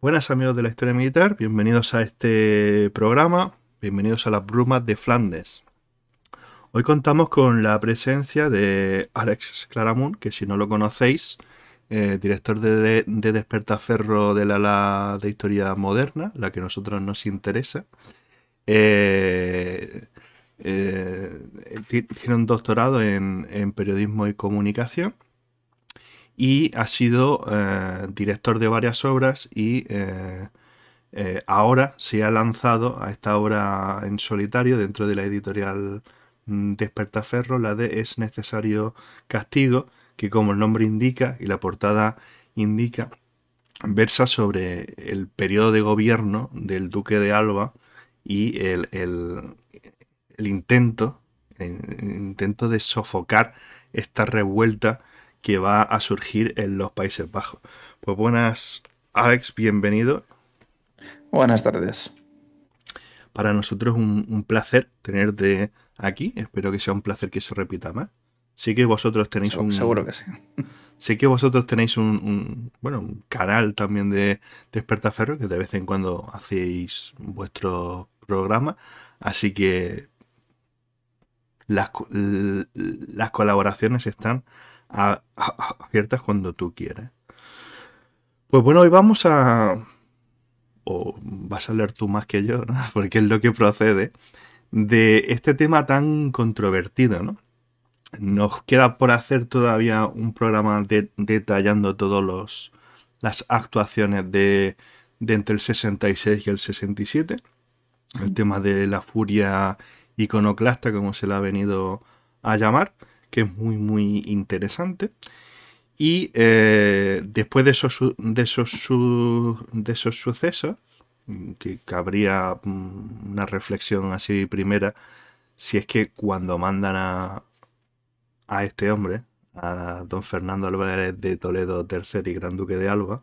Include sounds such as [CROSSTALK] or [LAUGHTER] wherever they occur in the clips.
Buenas amigos de la historia militar, bienvenidos a este programa, bienvenidos a las brumas de Flandes. Hoy contamos con la presencia de Alex Claramun, que si no lo conocéis, eh, director de, Despertaferro de la, la de historia moderna, la que a nosotros nos interesa. Eh, eh, tiene un doctorado en, en, periodismo y comunicación y ha sido director de varias obras y ahora se ha lanzado a esta obra en solitario dentro de la editorial Despertaferro, la de es necesario castigo, que como el nombre indica y la portada indica, versa sobre el periodo de gobierno del duque de Alba y el, intento, intento de sofocar esta revuelta que va a surgir en los Países Bajos. Pues buenas, Alex, bienvenido. Buenas tardes. Para nosotros un, un placer tenerte aquí. Espero que sea un placer que se repita más. Sé que vosotros tenéis un. Seguro que sí. [LAUGHS] Sé que vosotros tenéis un, bueno un canal también de ferro que de vez en cuando hacéis vuestro programa. Así que las, colaboraciones están abiertas cuando tú quieras. Pues bueno, hoy vamos a. O vas a leer tú más que yo, ¿no? [LAUGHS] Porque es lo que procede de este tema tan controvertido, ¿no? Nos queda por hacer todavía un programa detallando todas las actuaciones de, entre el 66 y el 67. El tema de la furia iconoclasta, como se la ha venido a llamar, que es muy, muy interesante. Y eh, después de esos, de, esos, de esos sucesos, que cabría mm, una reflexión así primera, si es que cuando mandan a, este hombre, a don Fernando Álvarez de Toledo III y Gran Duque de Alba,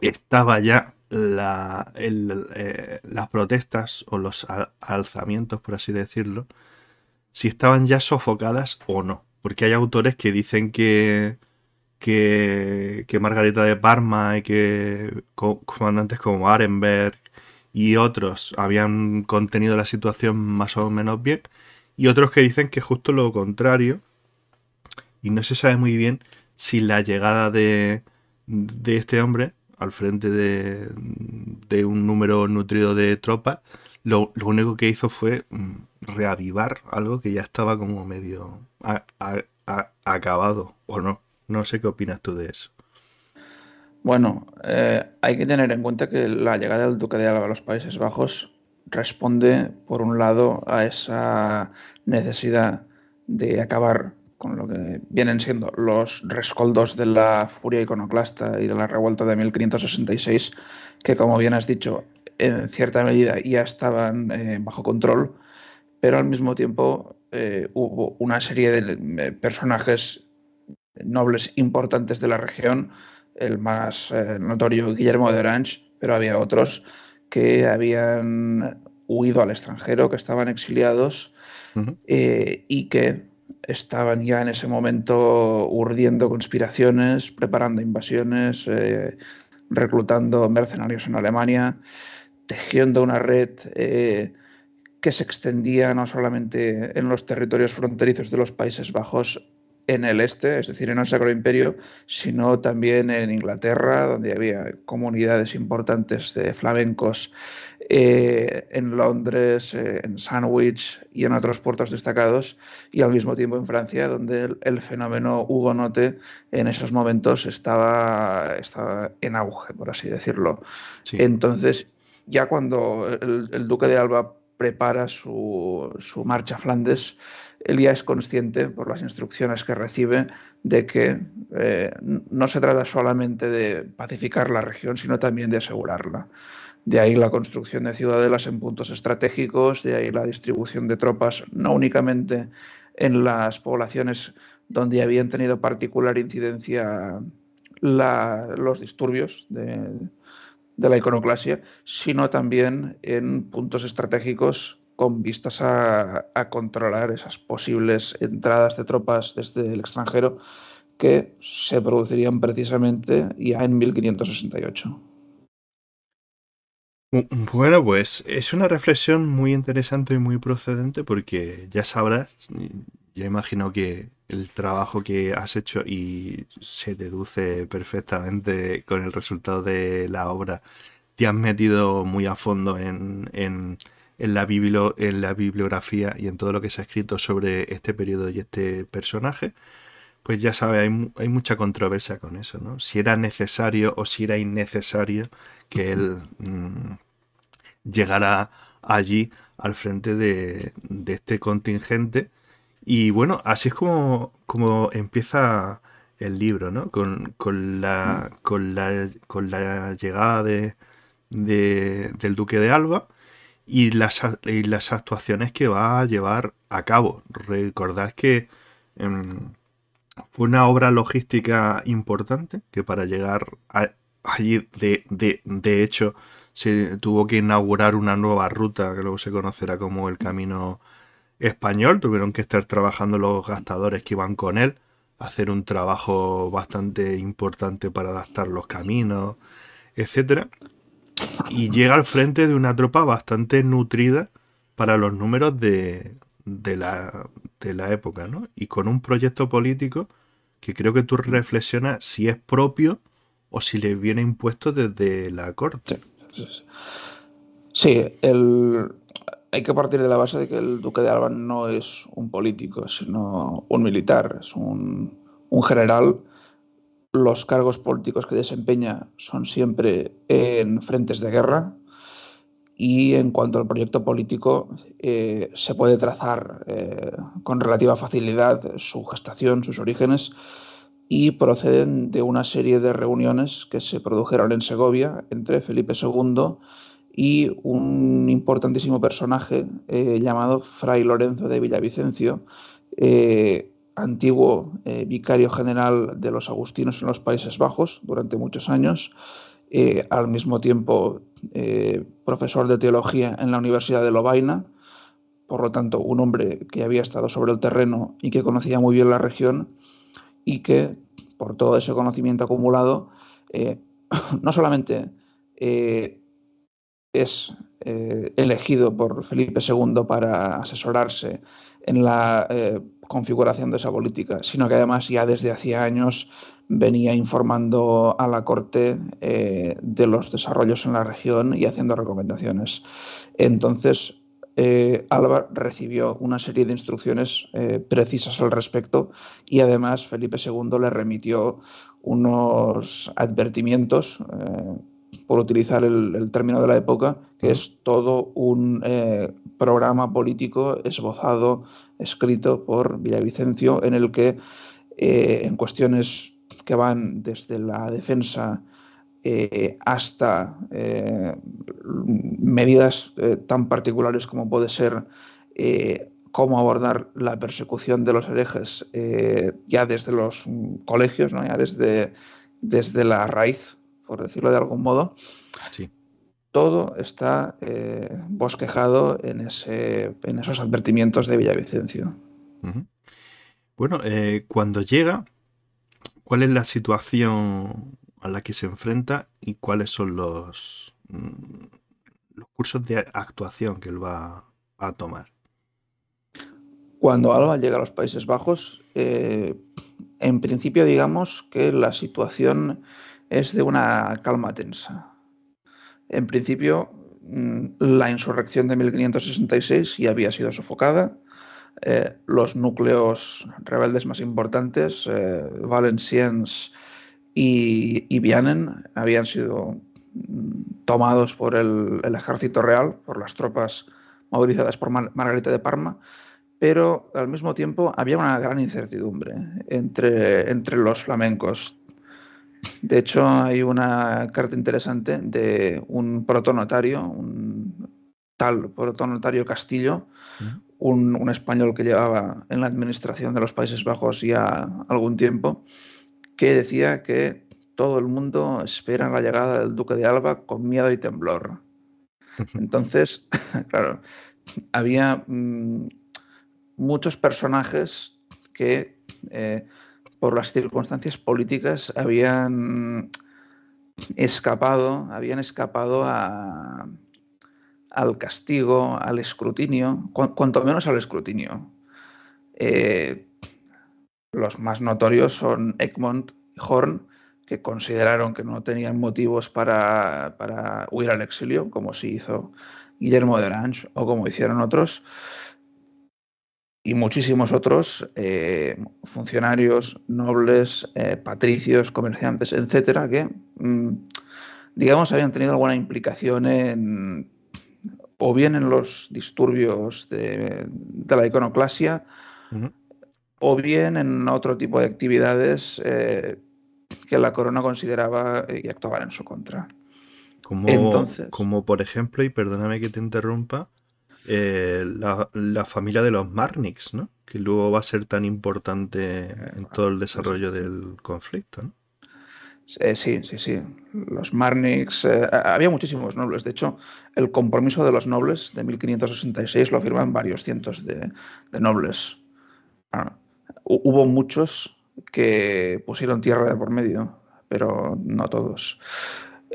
estaba ya la, eh, las protestas o los alzamientos, por así decirlo, si estaban ya sofocadas o no. Porque hay autores que dicen que, que, Margarita de Parma y que comandantes como Arenberg y otros habían contenido la situación más o menos bien, y otros que dicen que justo lo contrario, y no se sabe muy bien si la llegada de, de este hombre al frente de, de, un número nutrido de tropas, lo, único que hizo fue mm, reavivar algo que ya estaba como medio acabado, o no. No sé qué opinas tú de eso. Bueno, eh, hay que tener en cuenta que la llegada del Duque de Alba a los Países Bajos responde, por un lado, a esa necesidad de acabar con lo que vienen siendo los rescoldos de la furia iconoclasta y de la revuelta de 1566, que como bien has dicho, en cierta medida ya estaban eh, bajo control, pero al mismo tiempo eh, hubo una serie de personajes nobles importantes de la región, el más eh, notorio Guillermo de Orange, pero había otros que habían huido al extranjero, que estaban exiliados eh, y que estaban ya en ese momento urdiendo conspiraciones, preparando invasiones, eh, reclutando mercenarios en Alemania, tejiendo una red que se extendía no solamente en los territorios fronterizos de los Países Bajos, en el este, es decir, en el Sacro Imperio, sino también en Inglaterra, donde había comunidades importantes de flamencos, eh, en Londres, eh, en Sandwich y en otros puertos destacados, y al mismo tiempo en Francia, donde el, fenómeno hugonote en esos momentos estaba, estaba en auge, por así decirlo. Entonces, ya cuando el, duque de Alba prepara su, su marcha a Flandes, él es consciente por las instrucciones que recibe de que eh, no se trata solamente de pacificar la región, sino también de asegurarla. De ahí la construcción de ciudadelas en puntos estratégicos, de ahí la distribución de tropas no únicamente en las poblaciones donde habían tenido particular incidencia los disturbios de la iconoclasia, sino también en puntos estratégicos con vistas a, controlar esas posibles entradas de tropas desde el extranjero que se producirían precisamente ya en 1568. Bueno, pues es una reflexión muy interesante y muy procedente porque ya sabrás, yo imagino que el trabajo que has hecho y se deduce perfectamente con el resultado de la obra, te has metido muy a fondo en en la, en la bibliografía y en todo lo que se ha escrito sobre este periodo y este personaje, pues ya sabe, hay, mucha controversia con eso, ¿no? Si era necesario o si era innecesario que él mm, llegara allí al frente de, este contingente. Y bueno, así es como, como empieza el libro, ¿no? Con, la, con, la, con la, llegada de, del duque de Alba y las, actuaciones que va a llevar a cabo. Recordad que em, fue una obra logística importante que para llegar allí, de, hecho, se tuvo que inaugurar una nueva ruta que luego se conocerá como el Camino Español. Tuvieron que estar trabajando los gastadores que iban con él, hacer un trabajo bastante importante para adaptar los caminos, etc y llega al frente de una tropa bastante nutrida para los números de, la, época, ¿no? Y con un proyecto político que creo que tú reflexionas si es propio o si le viene impuesto desde la corte. Sí, el, hay que partir de la base de que el duque de Alba no es un político, sino un militar, es un, un general los cargos políticos que desempeña son siempre en frentes de guerra y en cuanto al proyecto político eh, se puede trazar eh, con relativa facilidad su gestación, sus orígenes y proceden de una serie de reuniones que se produjeron en Segovia entre Felipe II y un importantísimo personaje eh, llamado Fray Lorenzo de Villavicencio, antiguo eh, vicario general de los agustinos en los Países Bajos durante muchos años, eh, al mismo tiempo eh, profesor de teología en la Universidad de Lovaina, por lo tanto un hombre que había estado sobre el terreno y que conocía muy bien la región y que por todo ese conocimiento acumulado [COUGHS] no solamente es elegido por Felipe II para asesorarse en la configuración de esa política, sino que además ya desde hacía años venía informando a la Corte eh, de los desarrollos en la región y haciendo recomendaciones. Entonces, Álvaro eh, recibió una serie de instrucciones eh, precisas al respecto y además Felipe II le remitió unos advertimientos por utilizar el, término de la época, que es todo un eh, programa político esbozado, escrito por Villavicencio, en el que eh, en cuestiones que van desde la defensa eh, hasta medidas tan particulares como puede ser cómo abordar la persecución de los herejes ya desde los mm, colegios, ¿no? ya desde, desde la raíz, por decirlo de algún modo, todo está eh, bosquejado en, en esos advertimientos de Villavicencio. Bueno, eh, cuando llega, ¿cuál es la situación a la que se enfrenta y cuáles son los, mm, los cursos de actuación que él va a tomar? Cuando Alba llega a los Países Bajos, eh, en principio digamos que la situación es de una calma tensa. En principio, mm, la insurrección de 1566 ya había sido sofocada. Eh, los núcleos rebeldes más importantes, eh, Valenciennes y, y, Vianen, habían sido mm, tomados por el, ejército real, por las tropas movilizadas por Margarita de Parma, pero al mismo tiempo había una gran incertidumbre entre, entre los flamencos. De hecho, hay una carta interesante de un protonotario, un tal protonotario Castillo, un, español que llevaba en la administración de los Países Bajos ya algún tiempo, que decía que todo el mundo espera la llegada del duque de Alba con miedo y temblor. Entonces, [LAUGHS] claro, había mm, muchos personajes que eh, por las circunstancias políticas, habían escapado, habían escapado al castigo, al escrutinio, cuanto menos al escrutinio. Eh, los más notorios son Egmont y Horn, que consideraron que no tenían motivos para, para huir al exilio, como se hizo Guillermo de Orange o como hicieron otros y muchísimos otros eh, funcionarios, nobles, eh, patricios, comerciantes, etcétera, que, mm, digamos, habían tenido alguna implicación en, o bien en los disturbios de, la iconoclasia, o bien en otro tipo de actividades eh, que la corona consideraba y actuaban en su contra. como por ejemplo, y perdóname que te interrumpa, eh, la, familia de los Marnix, ¿no? que luego va a ser tan importante en todo el desarrollo del conflicto. ¿no? Eh, sí, sí, sí. Los Marnix, eh, había muchísimos nobles. De hecho, el compromiso de los nobles de 1566 lo firman varios cientos de, nobles. Ah, hubo muchos que pusieron tierra de por medio, pero no todos.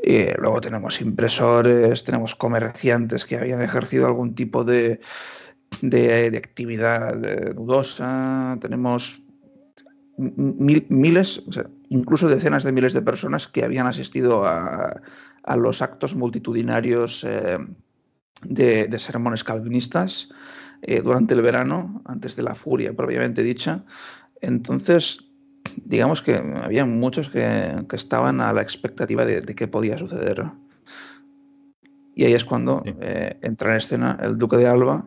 Eh, luego tenemos impresores, tenemos comerciantes que habían ejercido algún tipo de, actividad eh, dudosa, tenemos miles, incluso decenas de miles de personas que habían asistido a, los actos multitudinarios eh, de, sermones calvinistas durante el verano, antes de la furia propiamente dicha. Entonces, digamos que había muchos que, estaban a la expectativa de, de, qué podía suceder. Y ahí es cuando eh, entra en escena el Duque de Alba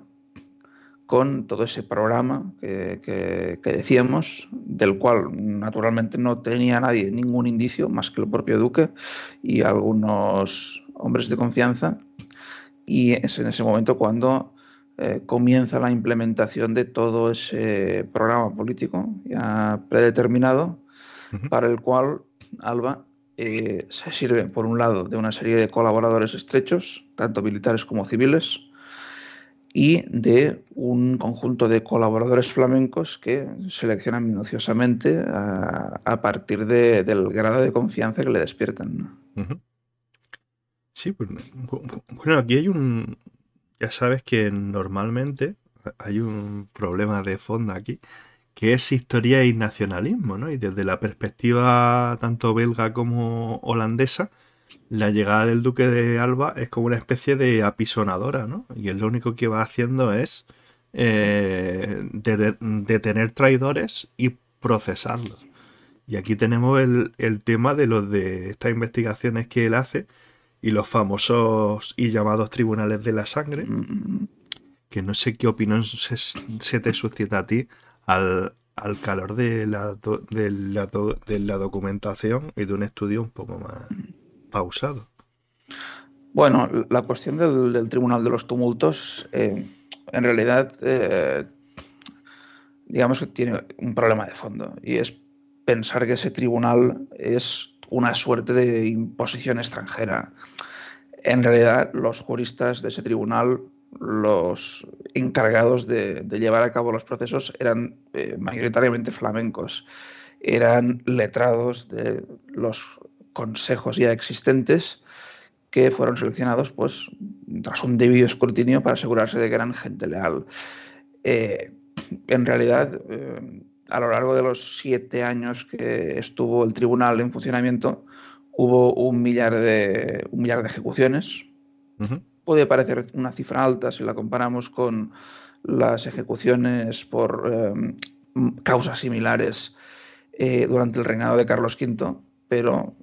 con todo ese programa que, decíamos, del cual naturalmente no tenía nadie ningún indicio más que el propio Duque y algunos hombres de confianza. Y es en ese momento cuando eh, comienza la implementación de todo ese programa político ya predeterminado, para el cual Alba eh, se sirve, por un lado, de una serie de colaboradores estrechos, tanto militares como civiles, y de un conjunto de colaboradores flamencos que seleccionan minuciosamente a, partir del grado de confianza que le despiertan. Sí, pues, bueno, aquí hay un, ya sabes que normalmente hay un problema de fondo aquí, que es historia y nacionalismo, ¿no? Y desde la perspectiva tanto belga como holandesa, la llegada del duque de Alba es como una especie de apisonadora, ¿no? Y él lo único que va haciendo es eh, detener traidores y procesarlos. Y aquí tenemos el, el tema de los de estas investigaciones que él hace, y los famosos y llamados tribunales de la sangre, mm-hmm. que no sé qué opinión se, te suscita a ti al, calor de la, de, la documentación y de un estudio un poco más mm-hmm. pausado. Bueno, la cuestión del, Tribunal de los Tumultos, eh, en realidad, eh, digamos que tiene un problema de fondo y es pensar que ese tribunal es una suerte de imposición extranjera. En realidad, los juristas de ese tribunal, los encargados de, llevar a cabo los procesos, eran eh, mayoritariamente flamencos. Eran letrados de los consejos ya existentes que fueron seleccionados pues, tras un debido escrutinio para asegurarse de que eran gente leal. Eh, en realidad, eh, a lo largo de los siete años que estuvo el tribunal en funcionamiento, hubo un millar de, de ejecuciones. Puede parecer una cifra alta si la comparamos con las ejecuciones por em, causas similares eh, durante el reinado de Carlos V, pero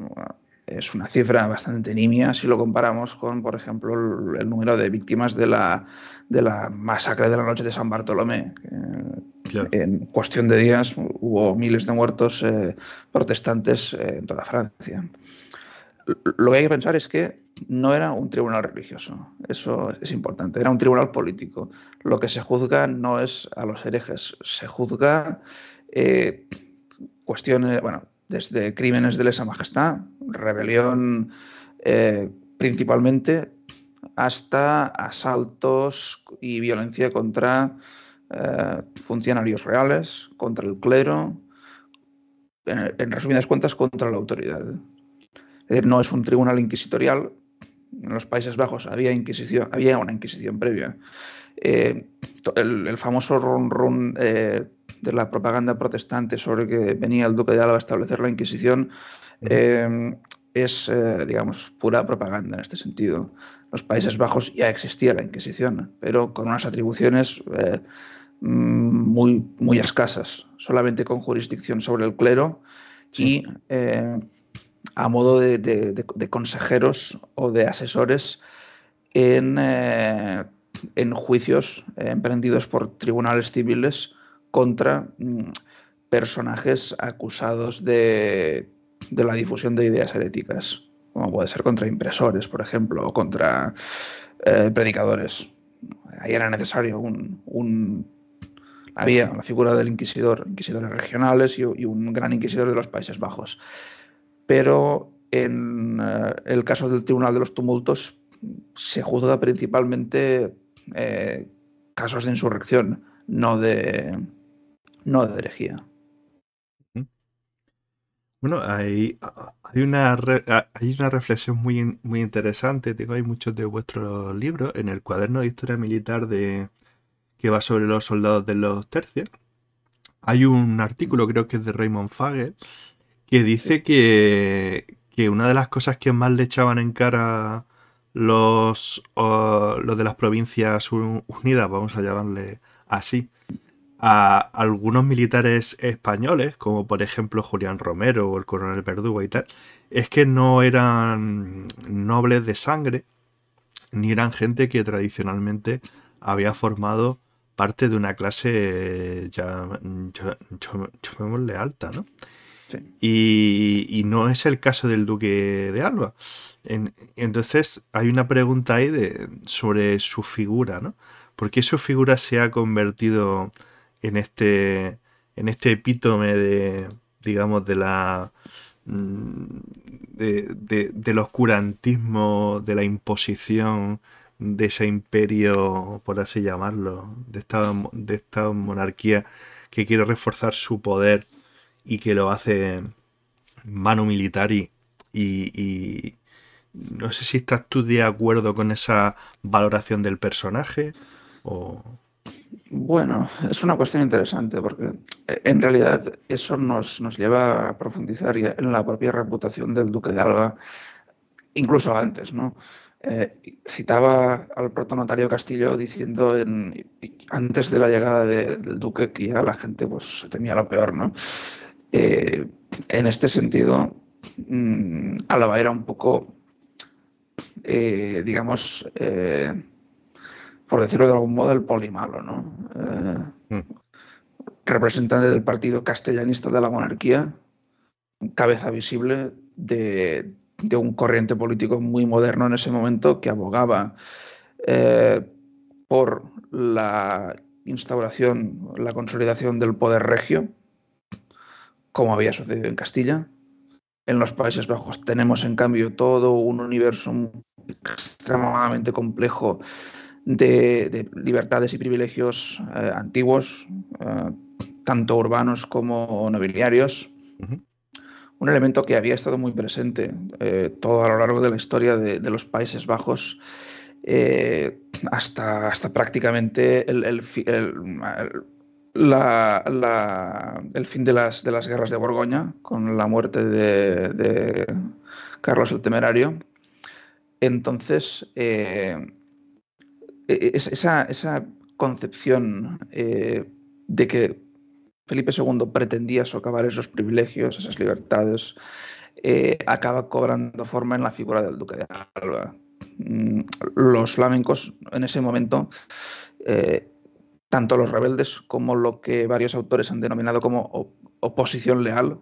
es una cifra bastante nimia si lo comparamos con, por ejemplo, el, número de víctimas de la, de la, masacre de la noche de San Bartolomé. En cuestión de días hubo miles de muertos eh, protestantes eh, en toda Francia. Lo que hay que pensar es que no era un tribunal religioso, eso es importante, era un tribunal político. Lo que se juzga no es a los herejes, se juzga eh, cuestiones, bueno, desde crímenes de lesa majestad, rebelión eh, principalmente, hasta asaltos y violencia contra eh, funcionarios reales, contra el clero, en, resumidas cuentas, contra la autoridad. no es un tribunal inquisitorial. En los Países Bajos había, inquisición, había una inquisición previa. Eh, el, famoso run run de la propaganda protestante sobre que venía el duque de Álava a establecer la Inquisición eh, es, eh, digamos, pura propaganda en este sentido. Los Países Bajos ya existía la Inquisición, pero con unas atribuciones eh, muy, muy escasas, solamente con jurisdicción sobre el clero y a modo de, consejeros o de asesores en, en juicios emprendidos por tribunales civiles contra mm, personajes acusados de de la difusión de ideas heréticas, como puede ser contra impresores, por ejemplo, o contra eh, predicadores. Ahí era necesario un, había la figura del inquisidor, inquisidores regionales y, un gran inquisidor de los Países Bajos. Pero en eh, el caso del Tribunal de los Tumultos se juzga principalmente eh, casos de insurrección, no de, no de herejía. Bueno, hay, ah, una, ah, hay una reflexión muy, muy interesante. Tengo ahí muchos de vuestros libros en el cuaderno de historia militar de, que va sobre los soldados de los tercios. Hay un artículo, creo que es de Raymond Fagel, que dice que, una de las cosas que más le echaban en cara los, los de las provincias unidas, vamos a llamarle así, a algunos militares españoles, como por ejemplo Julián Romero o el coronel Verdugo y tal, es que no eran nobles de sangre, ni eran gente que tradicionalmente había formado parte de una clase, ya, ya, alta, ¿no? Y, no es el caso del duque de Alba. entonces hay una pregunta ahí de, sobre su figura, ¿no? ¿Por qué su figura se ha convertido en este, en este epítome de, digamos, de la... Mm, de, de, del oscurantismo, de la imposición, de ese imperio, por así llamarlo, de esta, de esta monarquía que quiere reforzar su poder y que lo hace mano militar y, y no sé si estás tú de acuerdo con esa valoración del personaje o... Bueno, es una cuestión interesante porque eh, en realidad eso nos, nos lleva a profundizar en la propia reputación del duque de Alba, incluso antes, ¿no? Eh, citaba al protonotario Castillo diciendo en, antes de la llegada del duque que ya la gente pues tenía lo peor, ¿no? Eh, en este sentido, mm, Alba era un poco, digamos, por decirlo de algún modo, el polimalo, ¿no? Eh, mm. Representante del Partido Castellanista de la Monarquía, cabeza visible de, un corriente político muy moderno en ese momento que abogaba eh, por la instauración, la consolidación del poder regio, como había sucedido en Castilla. En los Países Bajos tenemos, en cambio, todo un universo extremadamente complejo de, libertades y privilegios eh, antiguos, eh, tanto urbanos como nobiliarios. Un elemento que había estado muy presente eh, todo a lo largo de la historia de, los Países Bajos hasta, hasta prácticamente el, el, fin de las, de las guerras de Borgoña, con la muerte de, Carlos el Temerario. Entonces, e-, e-, esa, concepción eh, de que Felipe II pretendía socavar esos privilegios, esas libertades, eh, acaba cobrando forma en la figura del duque de Alba. Mm, los flamencos en ese momento, eh, tanto los rebeldes como lo que varios autores han denominado como oposición leal,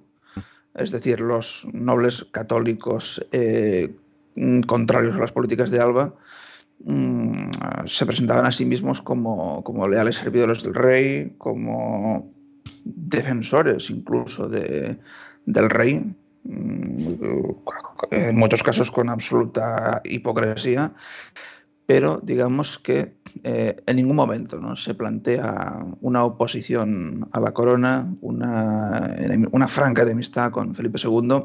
es decir, los nobles católicos mm, contrarios a las políticas de Alba, Mm, se presentaban a sí mismos como, como leales servidores del rey, como defensores incluso de, del rey, mm, en muchos casos con absoluta hipocresía, pero digamos que eh, en ningún momento ¿no? se plantea una oposición a la corona, una, una franca enemistad con Felipe II.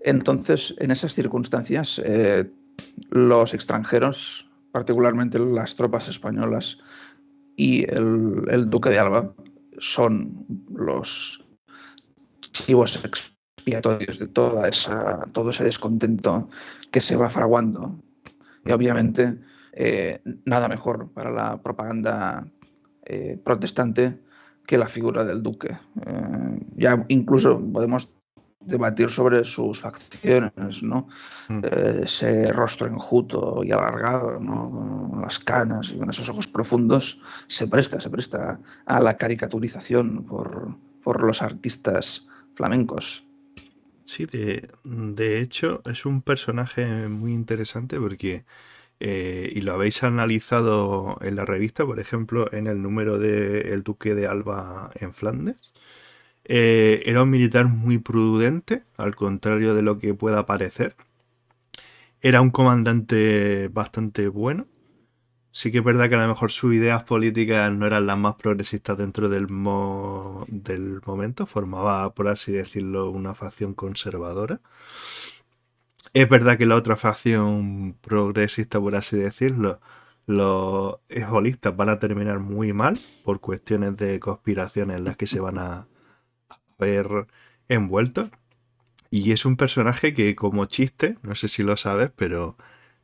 Entonces, en esas circunstancias, eh, los extranjeros, particularmente las tropas españolas y el, duque de Alba, son los chivos expiatorios de toda esa, todo ese descontento que se va fraguando. Y obviamente eh, nada mejor para la propaganda eh, protestante que la figura del duque. Eh, ya incluso podemos debatir sobre sus facciones, ¿no? Mm. Eh, ese rostro enjuto y alargado, ¿no? Las canas y con esos ojos profundos, se presta, se presta a la caricaturización por, los artistas flamencos. Sí, de, hecho es un personaje muy interesante porque, eh, y lo habéis analizado en la revista, por ejemplo, en el número de El Duque de Alba en Flandes, eh, era un militar muy prudente, al contrario de lo que pueda parecer. Era un comandante bastante bueno. Sí que es verdad que a lo mejor sus ideas políticas no eran las más progresistas dentro del, del momento. Formaba, por así decirlo, una facción conservadora. Es verdad que la otra facción progresista, por así decirlo, los esbolistas van a terminar muy mal por cuestiones de conspiraciones en las que se van a, ver envuelto Y es un personaje que como chiste, no sé si lo sabes, pero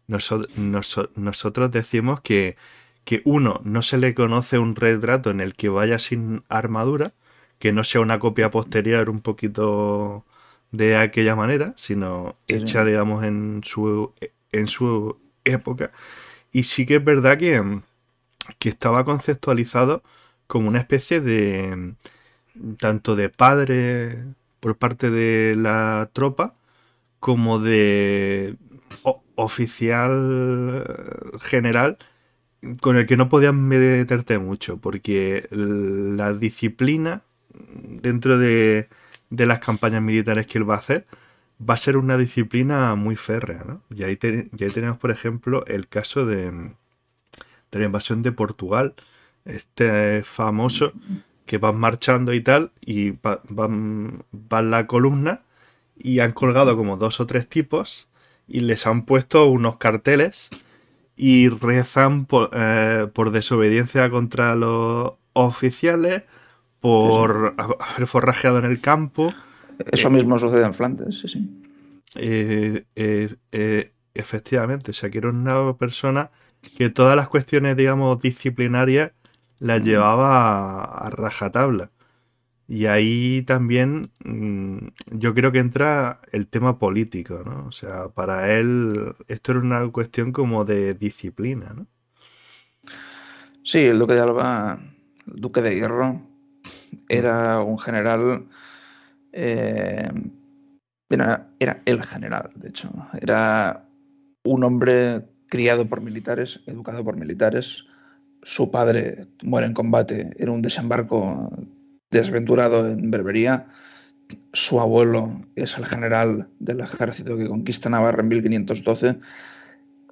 nosotros decimos que, que uno, no se le conoce un retrato en el que vaya sin armadura, que no sea una copia posterior un poquito de aquella manera, sino hecha, digamos, en su, e, en su época. Y sí que es verdad que, que estaba conceptualizado como una especie de, tanto de padre por parte de la tropa como de oficial general con el que no podías meterte mucho, porque la disciplina dentro de, las campañas militares que él va a hacer va a ser una disciplina muy férrea. Y, ahí tenemos, por ejemplo, el caso de, de la invasión de Portugal, este famoso que van marchando y tal, y van, la columna y han colgado como dos o tres tipos y les han puesto unos carteles y rezan eh, por, desobediencia contra los oficiales, por haber forrajeado en el campo. Eso eh, mismo sucede en Flandes, sí, sí. Eh, efectivamente, o sea, que era una persona que todas las cuestiones, digamos, disciplinarias la llevaba a, rajatabla. Y ahí también mm, yo creo que entra el tema político, ¿no? O sea, para él esto era una cuestión como de disciplina, ¿no? Sí, el duque de Alba, el duque de Hierro, mm. era un general, eh, era, era el general, de hecho, era un hombre criado por militares, educado por militares, su padre muere en combate en un desembarco desventurado en Berbería. Su abuelo es el general del ejército que conquista Navarra en 1512.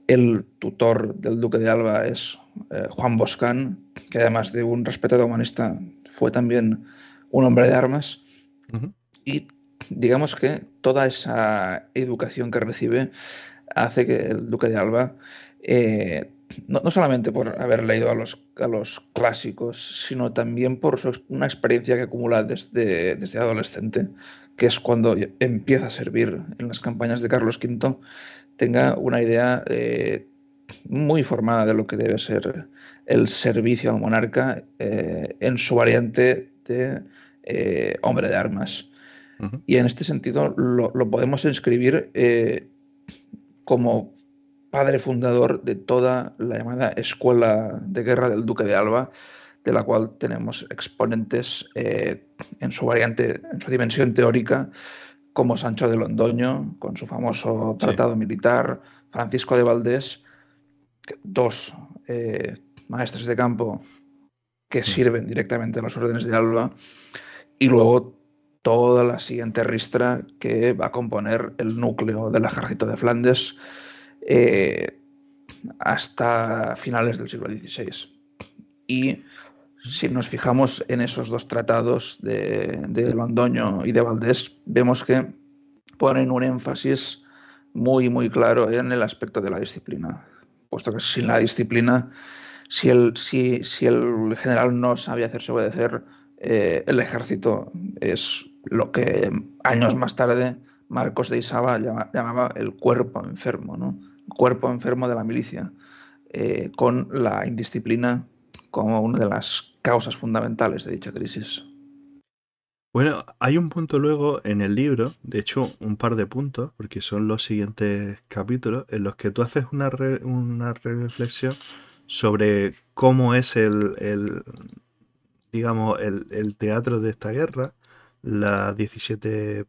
El tutor del duque de Alba es eh, Juan Boscán, que además de un respetado humanista, fue también un hombre de armas. Y digamos que toda esa educación que recibe hace que el duque de Alba eh, no, solamente por haber leído a los, a los clásicos, sino también por su, una experiencia que acumula desde, desde adolescente, que es cuando empieza a servir en las campañas de Carlos V, tenga una idea eh, muy formada de lo que debe ser el servicio al monarca eh, en su variante de eh, hombre de armas. Y en este sentido lo, lo podemos inscribir como padre fundador de toda la llamada Escuela de Guerra del Duque de Alba, de la cual tenemos exponentes eh, en su variante, en su dimensión teórica, como Sancho de Londoño, con su famoso tratado militar, Francisco de Valdés, dos eh, maestres de campo que mm. sirven directamente a las órdenes de Alba, y luego toda la siguiente ristra que va a componer el núcleo del ejército de Flandes, eh, hasta finales del siglo XVI. Y si nos fijamos en esos dos tratados de, de Londoño y de Valdés, vemos que ponen un énfasis muy, muy claro en el aspecto de la disciplina, puesto que sin la disciplina, si el, si, el general no sabía hacerse obedecer, eh, el ejército es lo que años más tarde Marcos de Isaba llamaba el cuerpo enfermo, ¿no? cuerpo enfermo de la milicia, eh, con la indisciplina como una de las causas fundamentales de dicha crisis. Bueno, hay un punto luego en el libro, de hecho un par de puntos, porque son los siguientes capítulos, en los que tú haces una, una reflexión sobre cómo es el, digamos, el, teatro de esta guerra, las 17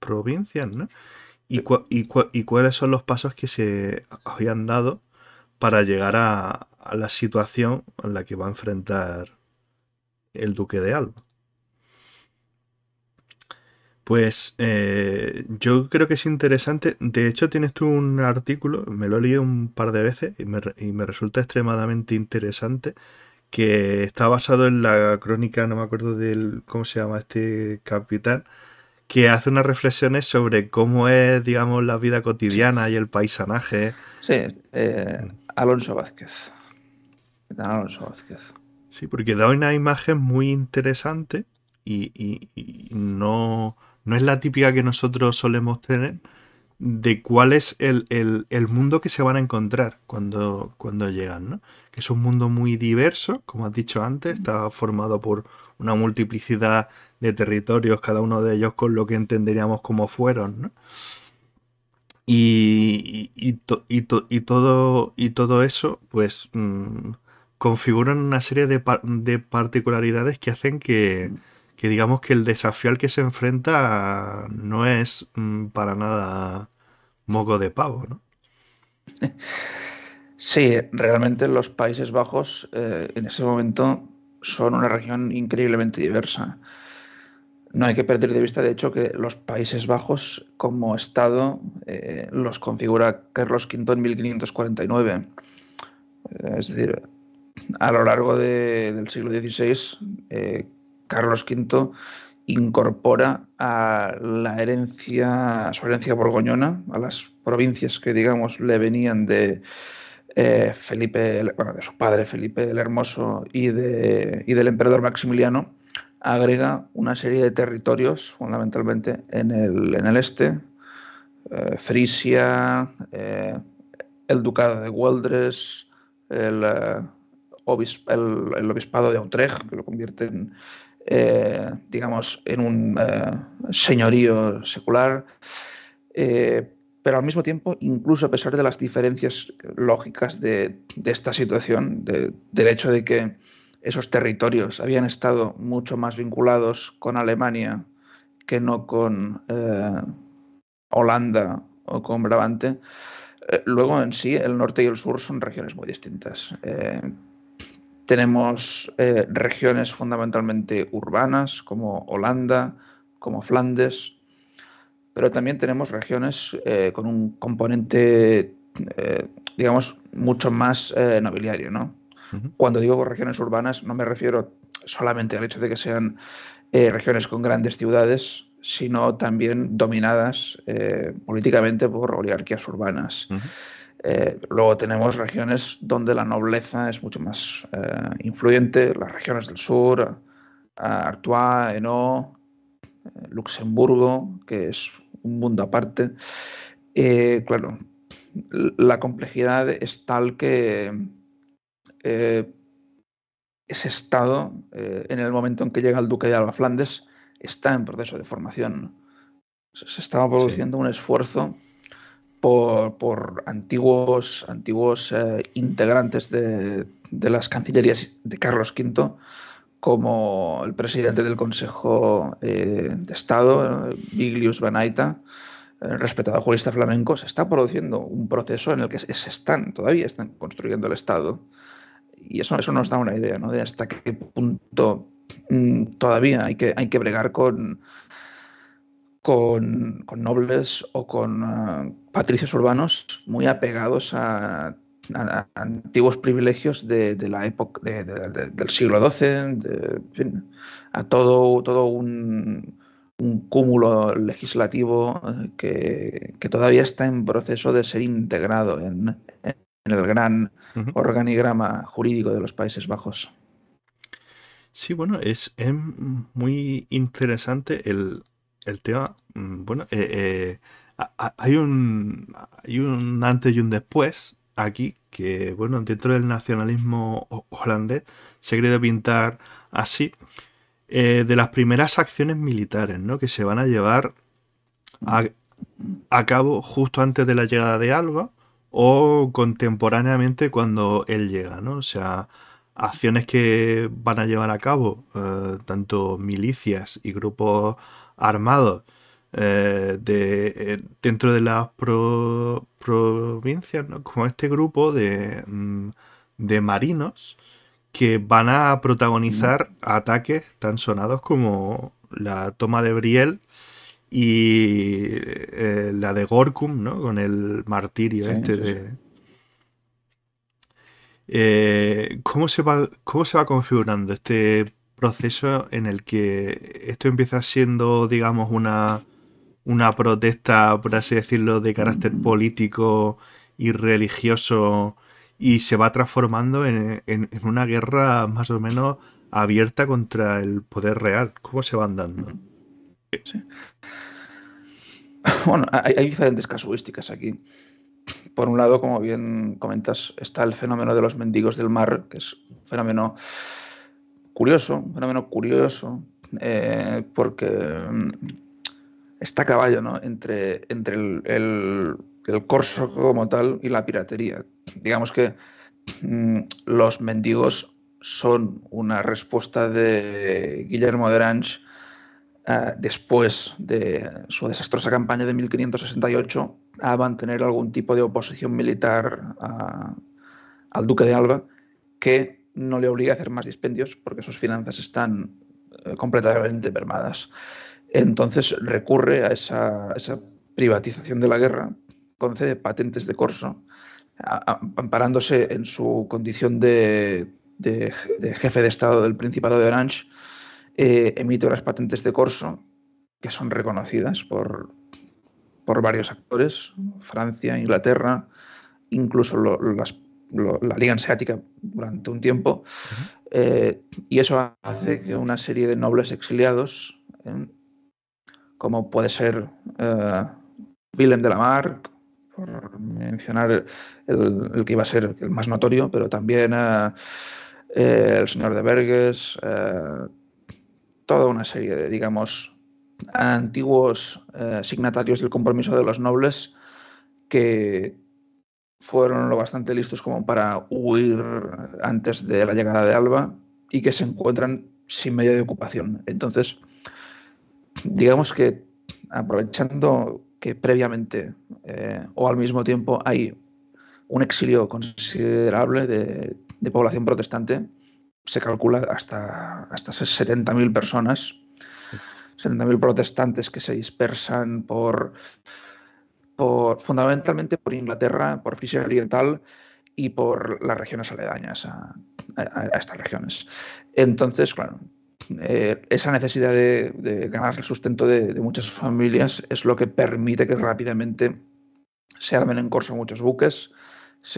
provincias, ¿no? ¿Y, cuáles son los pasos que se habían dado para llegar a, la situación en la que va a enfrentar el duque de Alba? Pues eh, yo creo que es interesante. De hecho, tienes tú un artículo, me lo he leído un par de veces y me, y me resulta extremadamente interesante, que está basado en la crónica, no me acuerdo del cómo se llama este capitán, que hace unas reflexiones sobre cómo es, digamos, la vida cotidiana y el paisanaje. Sí, eh, Alonso Vázquez. Alonso Vázquez. Sí, porque da una imagen muy interesante y, no, no, es la típica que nosotros solemos tener de cuál es el, el, mundo que se van a encontrar cuando, cuando llegan, ¿no? Que es un mundo muy diverso, como has dicho antes, está formado por una multiplicidad de territorios, cada uno de ellos con lo que entenderíamos como fueron, Y, y, todo, y todo eso, pues, mm, configuran una serie de, particularidades que hacen que, que, digamos, que el desafío al que se enfrenta no es mm, para nada moco de pavo, [LAUGHS] Sí, realmente los Países Bajos eh, en ese momento son una región increíblemente diversa. No hay que perder de vista, de hecho, que los Países Bajos como Estado eh, los configura Carlos V en 1549. Es decir, a lo largo del siglo XVI, eh, Carlos V incorpora a la herencia, a su herencia borgoñona, a las provincias que, digamos, le venían de, eh, Felipe, bueno, de su padre Felipe el Hermoso y, de, del emperador Maximiliano, agrega una serie de territorios, fundamentalmente en el, en el este, eh, Frisia, eh, el Ducado de Weldres, el, el, Obispado de Utrecht, que lo convierten, digamos, en un señorío secular pero al mismo tiempo, incluso a pesar de las diferencias lógicas de, esta situación, de, del hecho de que esos territorios habían estado mucho más vinculados con Alemania que no con eh, Holanda o con Brabante, eh, luego en sí el norte y el sur son regiones muy distintas. Eh, tenemos regiones fundamentalmente urbanas como Holanda, como Flandes, pero también tenemos regiones eh, con un componente, eh, digamos, mucho más eh, nobiliario, Cuando digo regiones urbanas, no me refiero solamente al hecho de que sean regiones con grandes ciudades, sino también dominadas políticamente por oligarquías urbanas. luego tenemos regiones donde la nobleza es mucho más influyente, las regiones del sur, Artois, Henault, Luxemburgo, que es un mundo aparte. Eh, claro, la complejidad es tal que eh, ese Estado, eh, en el momento en que llega el duque de Alba Flandes, está en proceso de formación. Se, estaba produciendo un esfuerzo por, antiguos, antiguos integrantes de, de, las cancillerías de Carlos V como el presidente del Consejo eh, de Estado, Viglius Banaita, respetado jurista flamenco, se está produciendo un proceso en el que se están, todavía están construyendo el Estado. Y eso, eso nos da una idea ¿no? de hasta qué punto mm, todavía hay que, hay que bregar con, con, nobles o con ah, patricios urbanos muy apegados a antiguos privilegios de, la época del siglo XII, a todo, todo un, cúmulo legislativo eh, que, que, todavía está en proceso de ser integrado en, el gran organigrama jurídico de los Países Bajos. Sí, bueno, es, muy interesante el, tema. Mm, bueno, eh, eh, hay, un, hay un antes y un después aquí que, bueno, dentro del nacionalismo holandés se ha pintar así eh, de las primeras acciones militares, Que se van a llevar a, cabo justo antes de la llegada de Alba o contemporáneamente cuando él llega, ¿no? O sea, acciones que van a llevar a cabo eh, tanto milicias y grupos armados eh, de, eh, dentro de las provincias, ¿no? como este grupo mm, de, marinos que van a protagonizar mm. ataques tan sonados como la toma de Briel y eh, la de Gorkum, con el martirio este ¿cómo, se va, ¿Cómo se va configurando este proceso en el que esto empieza siendo, digamos, una, una protesta, por así decirlo, de carácter político y religioso y se va transformando en, una guerra más o menos abierta contra el poder real. ¿Cómo se van dando? [LAUGHS] Bueno, hay, diferentes casuísticas aquí. Por un lado, como bien comentas, está el fenómeno de los mendigos del mar, que es un fenómeno curioso, un fenómeno curioso, eh, porque está a caballo ¿no? entre, entre el, el, corso como tal y la piratería. Digamos que mm, los mendigos son una respuesta de Guillermo de Orange eh, después de su desastrosa campaña de 1568 a mantener algún tipo de oposición militar al duque de Alba que no le obliga a hacer más dispendios porque sus finanzas están eh, completamente permadas. Entonces recurre a esa, privatización de la guerra, concede patentes de corso, amparándose en su condición de, jefe de Estado del Principado de Orange, eh, emite las patentes de corso que son reconocidas por, varios actores, Francia, Inglaterra, incluso la Liga Anseática durante un tiempo, eh, y eso hace que una serie de nobles exiliados como puede ser eh, de la Mar, por mencionar el, que iba a ser el más notorio, pero también eh, eh, el señor de Berges, eh, toda una serie de, digamos, antiguos signatarios del compromiso de los nobles que fueron lo bastante listos como para huir antes de la llegada de Alba y que se encuentran sin medio de ocupación. Entonces, digamos que aprovechando que previamente eh, o al mismo tiempo hay un exilio considerable de, población protestante, se calcula hasta, hasta 70.000 personas, 70.000 protestantes que se dispersan por, por, fundamentalmente por Inglaterra, por Frisia Oriental y por las regiones aledañas a estas regiones. Entonces, claro, eh, esa necesidad de, ganar el sustento de, muchas familias es lo que permite que rápidamente se armen en corso muchos buques,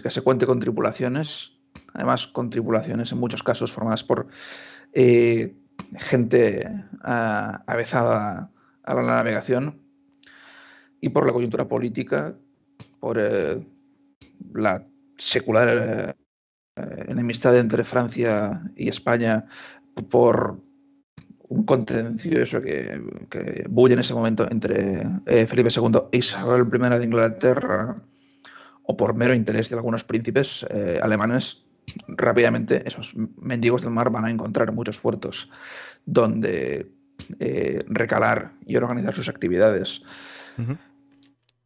que se cuente con tripulaciones, además con tripulaciones en muchos casos formadas por eh, gente ah, avezada a la navegación y por la coyuntura política, por eh, la secular enemistad entre Francia y España, por un contencioso que, que bulle en ese momento entre eh, Felipe II e Isabel I de Inglaterra, o por mero interés de algunos príncipes eh, alemanes, rápidamente esos mendigos del mar van a encontrar muchos puertos donde eh, recalar y organizar sus actividades.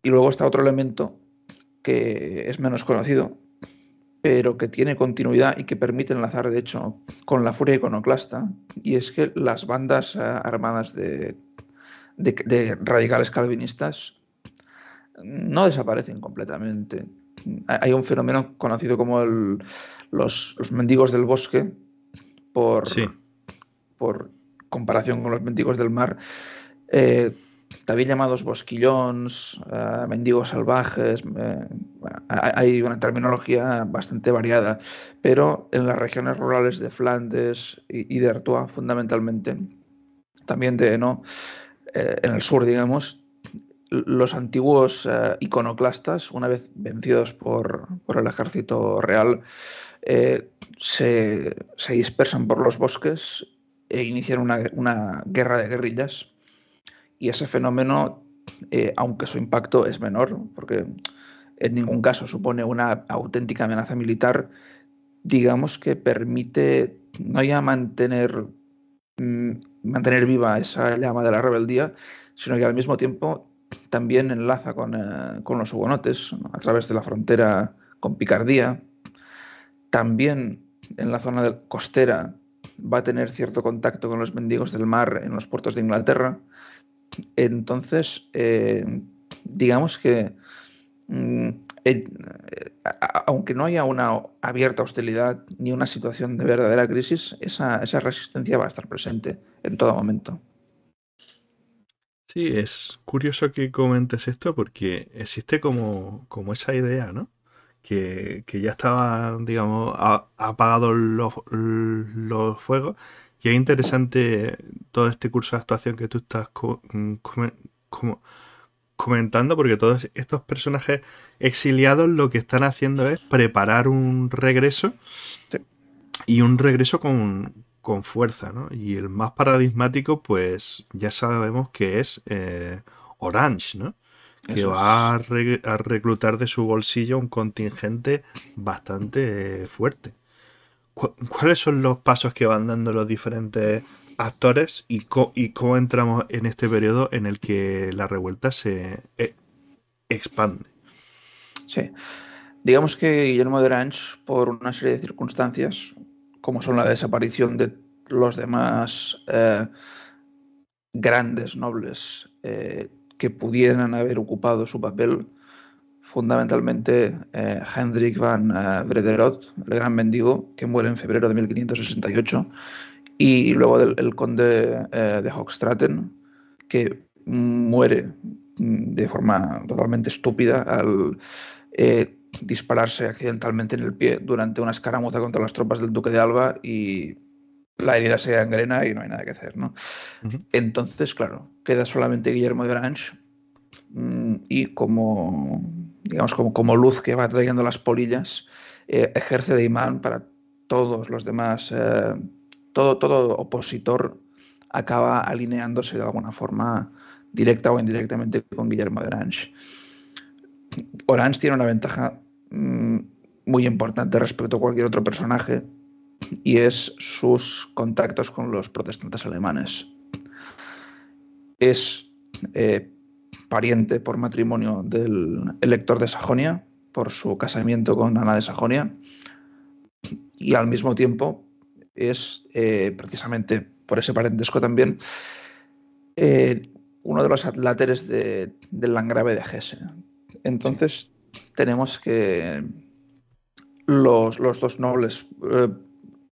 Y luego está otro elemento que es menos conocido, pero que tiene continuidad y que permite enlazar, de hecho, con la furia iconoclasta, y es que las bandas eh, armadas de, de, radicales calvinistas no desaparecen completamente. Hay un fenómeno conocido como los, mendigos del bosque, por, por comparación con los mendigos del mar, eh, también llamados bosquillons, eh, mendigos salvajes, eh, hay una terminología bastante variada, pero en las regiones rurales de Flandes y, de Artois fundamentalmente, también de no eh, en el sur, digamos, los antiguos iconoclastas, una vez vencidos por, por el ejército real, se, se, dispersan por los bosques e inician una guerra de guerrillas y ese fenómeno, eh, aunque su impacto es menor, porque en ningún caso supone una auténtica amenaza militar, digamos que permite no ya mantener, mm, mantener viva esa llama de la rebeldía, sino que al mismo tiempo también enlaza con, eh, los hugonotes a través de la frontera con Picardía. También en la zona costera va a tener cierto contacto con los mendigos del mar en los puertos de Inglaterra. Entonces, eh, digamos que mm, eh, aunque no haya una abierta hostilidad ni una situación de verdadera crisis, esa, resistencia va a estar presente en todo momento. Sí, es curioso que comentes esto porque existe como, esa idea, ¿no? Que, ya estaban, digamos, apagados los fuegos y es interesante todo este curso de actuación que tú estás mm, comentando, porque todos estos personajes exiliados lo que están haciendo es preparar un regreso y un regreso con, fuerza, ¿no? Y el más paradigmático, pues ya sabemos que es eh, Orange, ¿no? Que va a, reclutar de su bolsillo un contingente bastante fuerte cuáles son los pasos que van dando los diferentes actores y, cómo entramos en este periodo en el que la revuelta se eh, expande. Sí. Digamos que Guillermo de Ranch, por una serie de circunstancias, como son la desaparición de los demás eh, grandes nobles eh, que pudieran haber ocupado su papel, fundamentalmente eh, Hendrik van eh, Brederode, Brederot, el gran mendigo, que muere en febrero de 1568, y luego el conde eh, de Hochstraten, que muere mm, de forma totalmente estúpida al dispararse accidentalmente en el pie durante una escaramuza contra las tropas del duque de Alba y la herida se engrena y no hay nada que hacer. Entonces, claro, queda solamente Guillermo de Orange mm, y como digamos, como, como luz que va trayendo las polillas, eh, ejerce de imán para todos los demás, eh, todo, todo opositor acaba alineándose de alguna forma directa o indirectamente con Guillermo de Orange. Orange tiene una ventaja mm, muy importante respecto a cualquier otro personaje y es sus contactos con los protestantes alemanes. Es eh, pariente por matrimonio del elector de Sajonia, por su casamiento con Ana de Sajonia, y al mismo tiempo es eh, precisamente por ese parentesco también eh, uno de los atláteres del Langrave de Hesse. Entonces tenemos que los, dos nobles eh,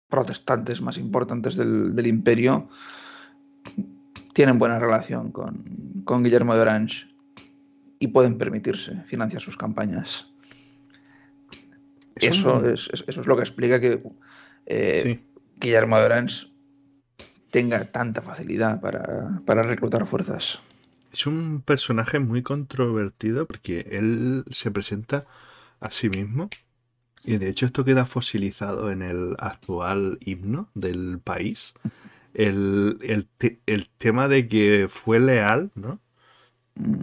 protestantes más importantes del, del imperio tienen buena relación con, Guillermo de Orange y pueden permitirse financiar sus campañas. Eso, es, lo que explica que eh, Guillermo de Orange tenga tanta facilidad para, para reclutar fuerzas. Es un personaje muy controvertido porque él se presenta a sí mismo y de hecho esto queda fosilizado en el actual himno del país. [LAUGHS] el, tema de que fue leal, ¿no? Mm.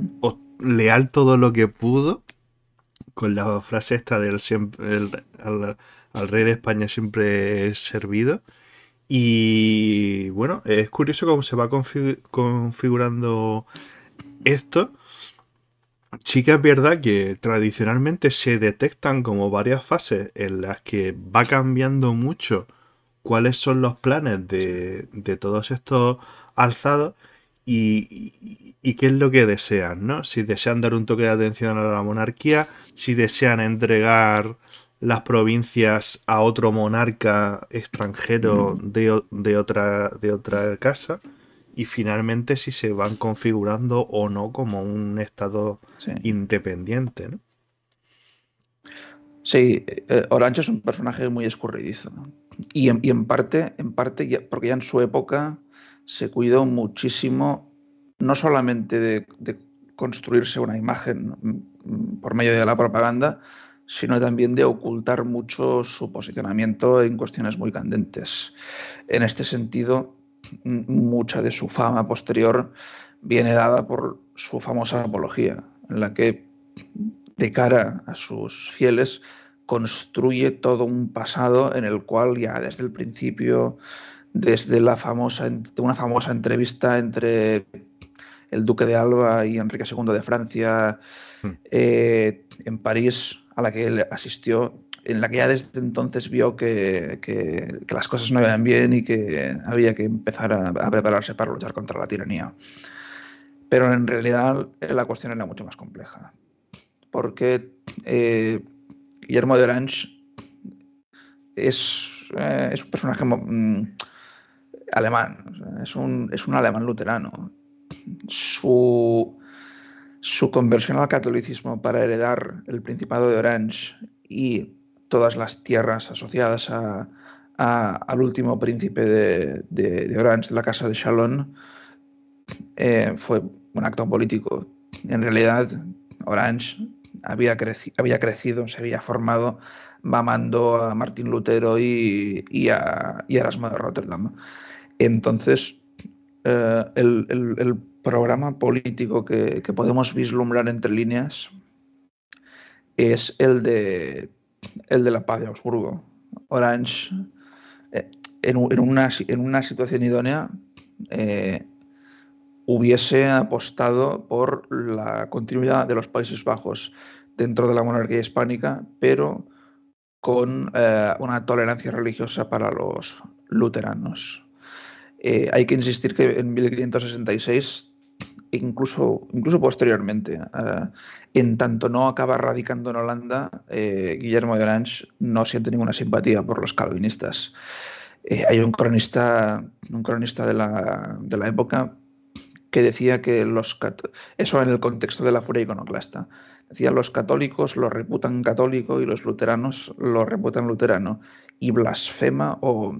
leal todo lo que pudo, con la frase esta del siempre, al, rey de España siempre servido. Y bueno, es curioso cómo se va configurando esto. Sí que es verdad que tradicionalmente se detectan como varias fases en las que va cambiando mucho cuáles son los planes de, todos estos alzados y, qué es lo que desean, ¿no? Si desean dar un toque de atención a la monarquía, si desean entregar las provincias a otro monarca extranjero mm. de, otra, casa y finalmente si se van configurando o no como un estado independiente. ¿no? Sí, eh, Orancho es un personaje muy escurridizo. Y en, parte, en parte porque ya en su época se cuidó muchísimo, no solamente de construirse una imagen por medio de la propaganda, sino también de ocultar mucho su posicionamiento en cuestiones muy candentes. En este sentido, mucha de su fama posterior viene dada por su famosa apología, en la que de cara a sus fieles construye todo un pasado en el cual ya desde el principio, desde la famosa, una famosa entrevista entre el duque de Alba y Enrique II de Francia hmm. eh, en París, a la que él asistió, en la que ya desde entonces vio que, las cosas no iban bien y que había que empezar a, prepararse para luchar contra la tiranía. Pero en realidad la cuestión era mucho más compleja, porque eh, Guillermo de Orange es, eh, un personaje mm, alemán, es, un, alemán luterano. Su, conversión al catolicismo para heredar el Principado de Orange y todas las tierras asociadas al último príncipe de, Orange, la Casa de Chalon, eh, fue un acto político. En realidad, Orange había, había crecido, se había formado mamando a Martín Lutero y, a, y de Rotterdam. Entonces, eh, el, programa político que, podemos vislumbrar entre líneas es el de, el de la paz de Augsburgo. Orange, eh, en, una, en, una, situación idónea, eh, hubiese apostado por la continuidad de los Países Bajos dentro de la monarquía hispánica, pero con eh, una tolerancia religiosa para los luteranos. Eh, hay que insistir que en 1566, incluso, incluso posteriormente, eh, en tanto no acaba radicando en Holanda, Guillermo de Orange no siente ninguna simpatía por los calvinistas. hay un cronista, un cronista de la, de la época que decía que los eso en el contexto de la furia iconoclasta. Decía los católicos lo reputan católico y los luteranos lo reputan luterano y blasfema o,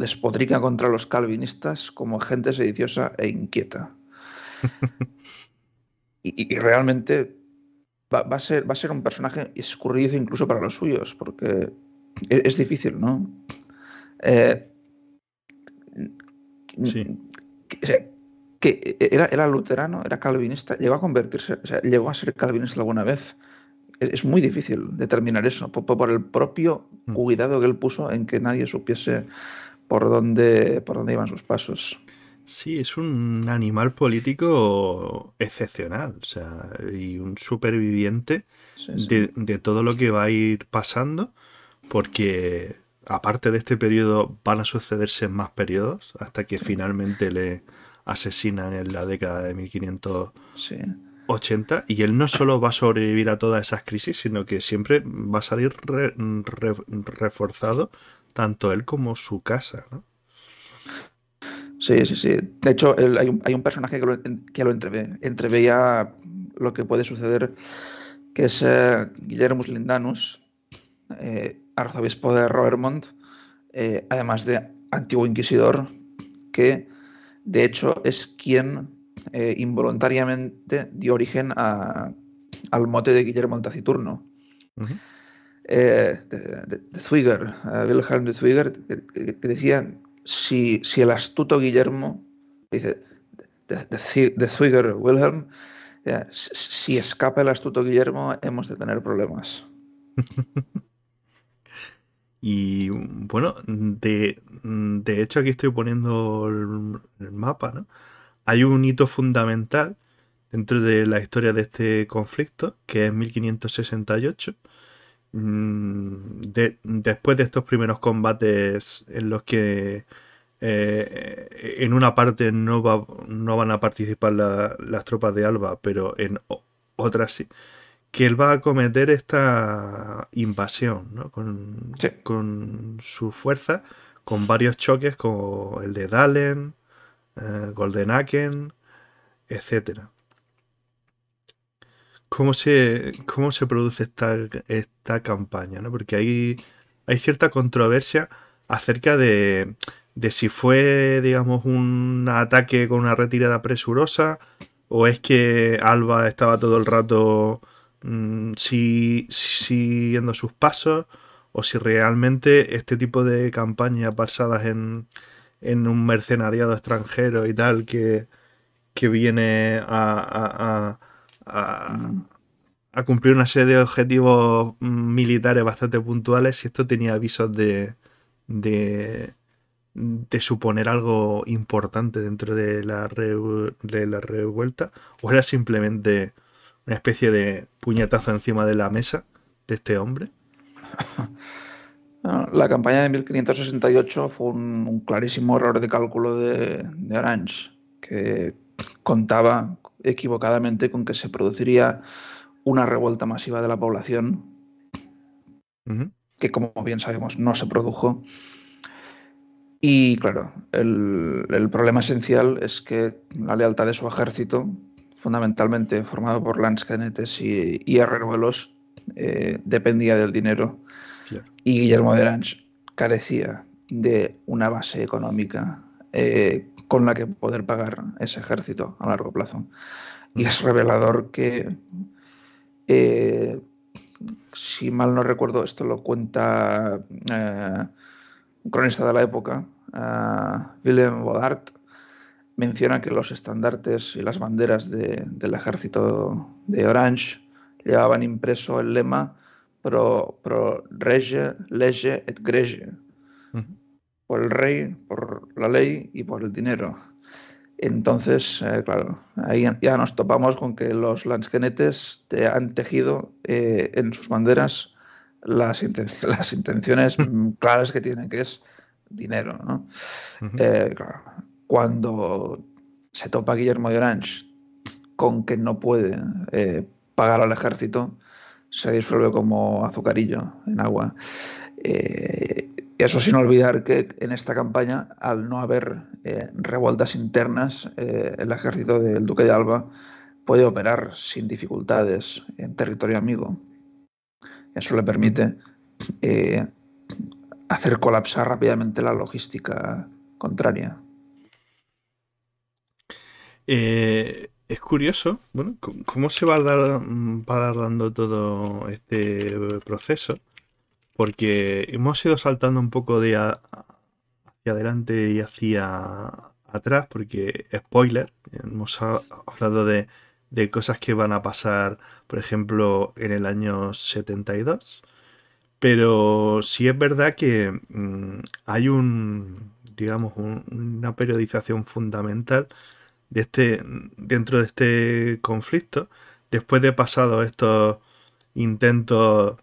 despotrica contra los calvinistas como gente sediciosa e inquieta. [LAUGHS] y, realmente va, a ser, va a ser un personaje escurridizo incluso para los suyos, porque e, es, difícil, ¿no? Eh, sí que e-, era, era luterano, era calvinista, llegó a convertirse, o sea, llegó a ser calvinista alguna vez. E-, es, muy difícil determinar eso, por, el propio mm. cuidado que él puso en que nadie supiese por dónde, por dónde iban sus pasos. Sí, es un animal político excepcional, o sea, y un superviviente De, de todo lo que va a ir pasando, porque aparte de este periodo van a sucederse más periodos hasta que finalmente le, asesinan en la década de 1580 y él no solo va a sobrevivir a todas esas crisis, sino que siempre va a salir reforzado tanto él como su casa. Sí, sí, sí. De hecho, hay, un, personaje que lo, entreveía lo que puede suceder, que es eh, Guillermo Lindanus, eh, arzobispo de Roermond eh, además de antiguo inquisidor, que de hecho, es quien eh, involuntariamente dio origen al mote de Guillermo el Taciturno. Eh, de, eh, Wilhelm de Zwieger, que, decía, si, el astuto Guillermo, dice, de, de Wilhelm, si escapa el astuto Guillermo, hemos de tener problemas. [LAUGHS] Y mm, bueno, mm, mm, de, hecho aquí estoy poniendo el, mapa, ¿no? Hay un hito fundamental dentro de la historia de este conflicto, que es 1568. después de estos primeros combates en los que eh, eh, en una parte no, no van a participar las tropas de Alba, pero en otras sí que él va a cometer esta invasión ¿no? con, con su fuerza, con varios choques como el de Dalen, eh, Golden Aken, etc. ¿Cómo se, cómo se produce esta, esta campaña? Porque hay, hay cierta controversia acerca de, de si fue, digamos, un ataque con una retirada presurosa o es que Alba estaba todo el rato Mm, si siguiendo sus pasos o si realmente este tipo de campañas basadas en, un mercenariado extranjero y tal que, que viene a, mm. cumplir una serie de objetivos mm, militares bastante puntuales, si esto tenía avisos de, de, de suponer algo importante dentro de la, de la revuelta, o era simplemente una especie de puñetazo encima de la mesa de este hombre? [LAUGHS] La campaña de 1568 fue un, clarísimo error de cálculo de, de, Orange, que contaba equivocadamente con que se produciría una revuelta masiva de la población, que como bien sabemos no se produjo. Y claro, el, el problema esencial es que la lealtad de su ejército, fundamentalmente formado por Lance Canetes y, y Herrero Velos, eh, dependía del dinero. Y Guillermo de Lange carecía de una base económica eh, con la que poder pagar ese ejército a largo plazo. Y es revelador que, eh, si mal no recuerdo, esto lo cuenta un cronista de la época, Willem Bodart, menciona que los estandartes y las banderas del ejército de Orange llevaban impreso el lema pro, pro rege, lege et grege, por el rey, por la ley y por el dinero. Entonces, eh, claro, ahí ya nos topamos con que los lansquenetes te han tejido eh, en sus banderas las, [LAUGHS] intenciones claras que tienen, que es dinero, ¿no? Eh, claro, cuando se topa Guillermo de Orange con que no puede eh, pagar al ejército, se disuelve como azucarillo en agua. Eh, eso sin olvidar que en esta campaña, al no haber eh, revueltas internas, el ejército del duque de Alba puede operar sin dificultades en territorio amigo. Eso le permite hacer colapsar rápidamente la logística contraria. Eh, es curioso, bueno, cómo se va a, dar, dando todo este proceso, porque hemos ido saltando un poco de hacia adelante y hacia atrás, porque spoiler, hemos hablado de, cosas que van a pasar, por ejemplo, en el año 72, pero sí es verdad que mm, hay un, digamos, una periodización fundamental este, dentro de este conflicto, después de pasados estos intentos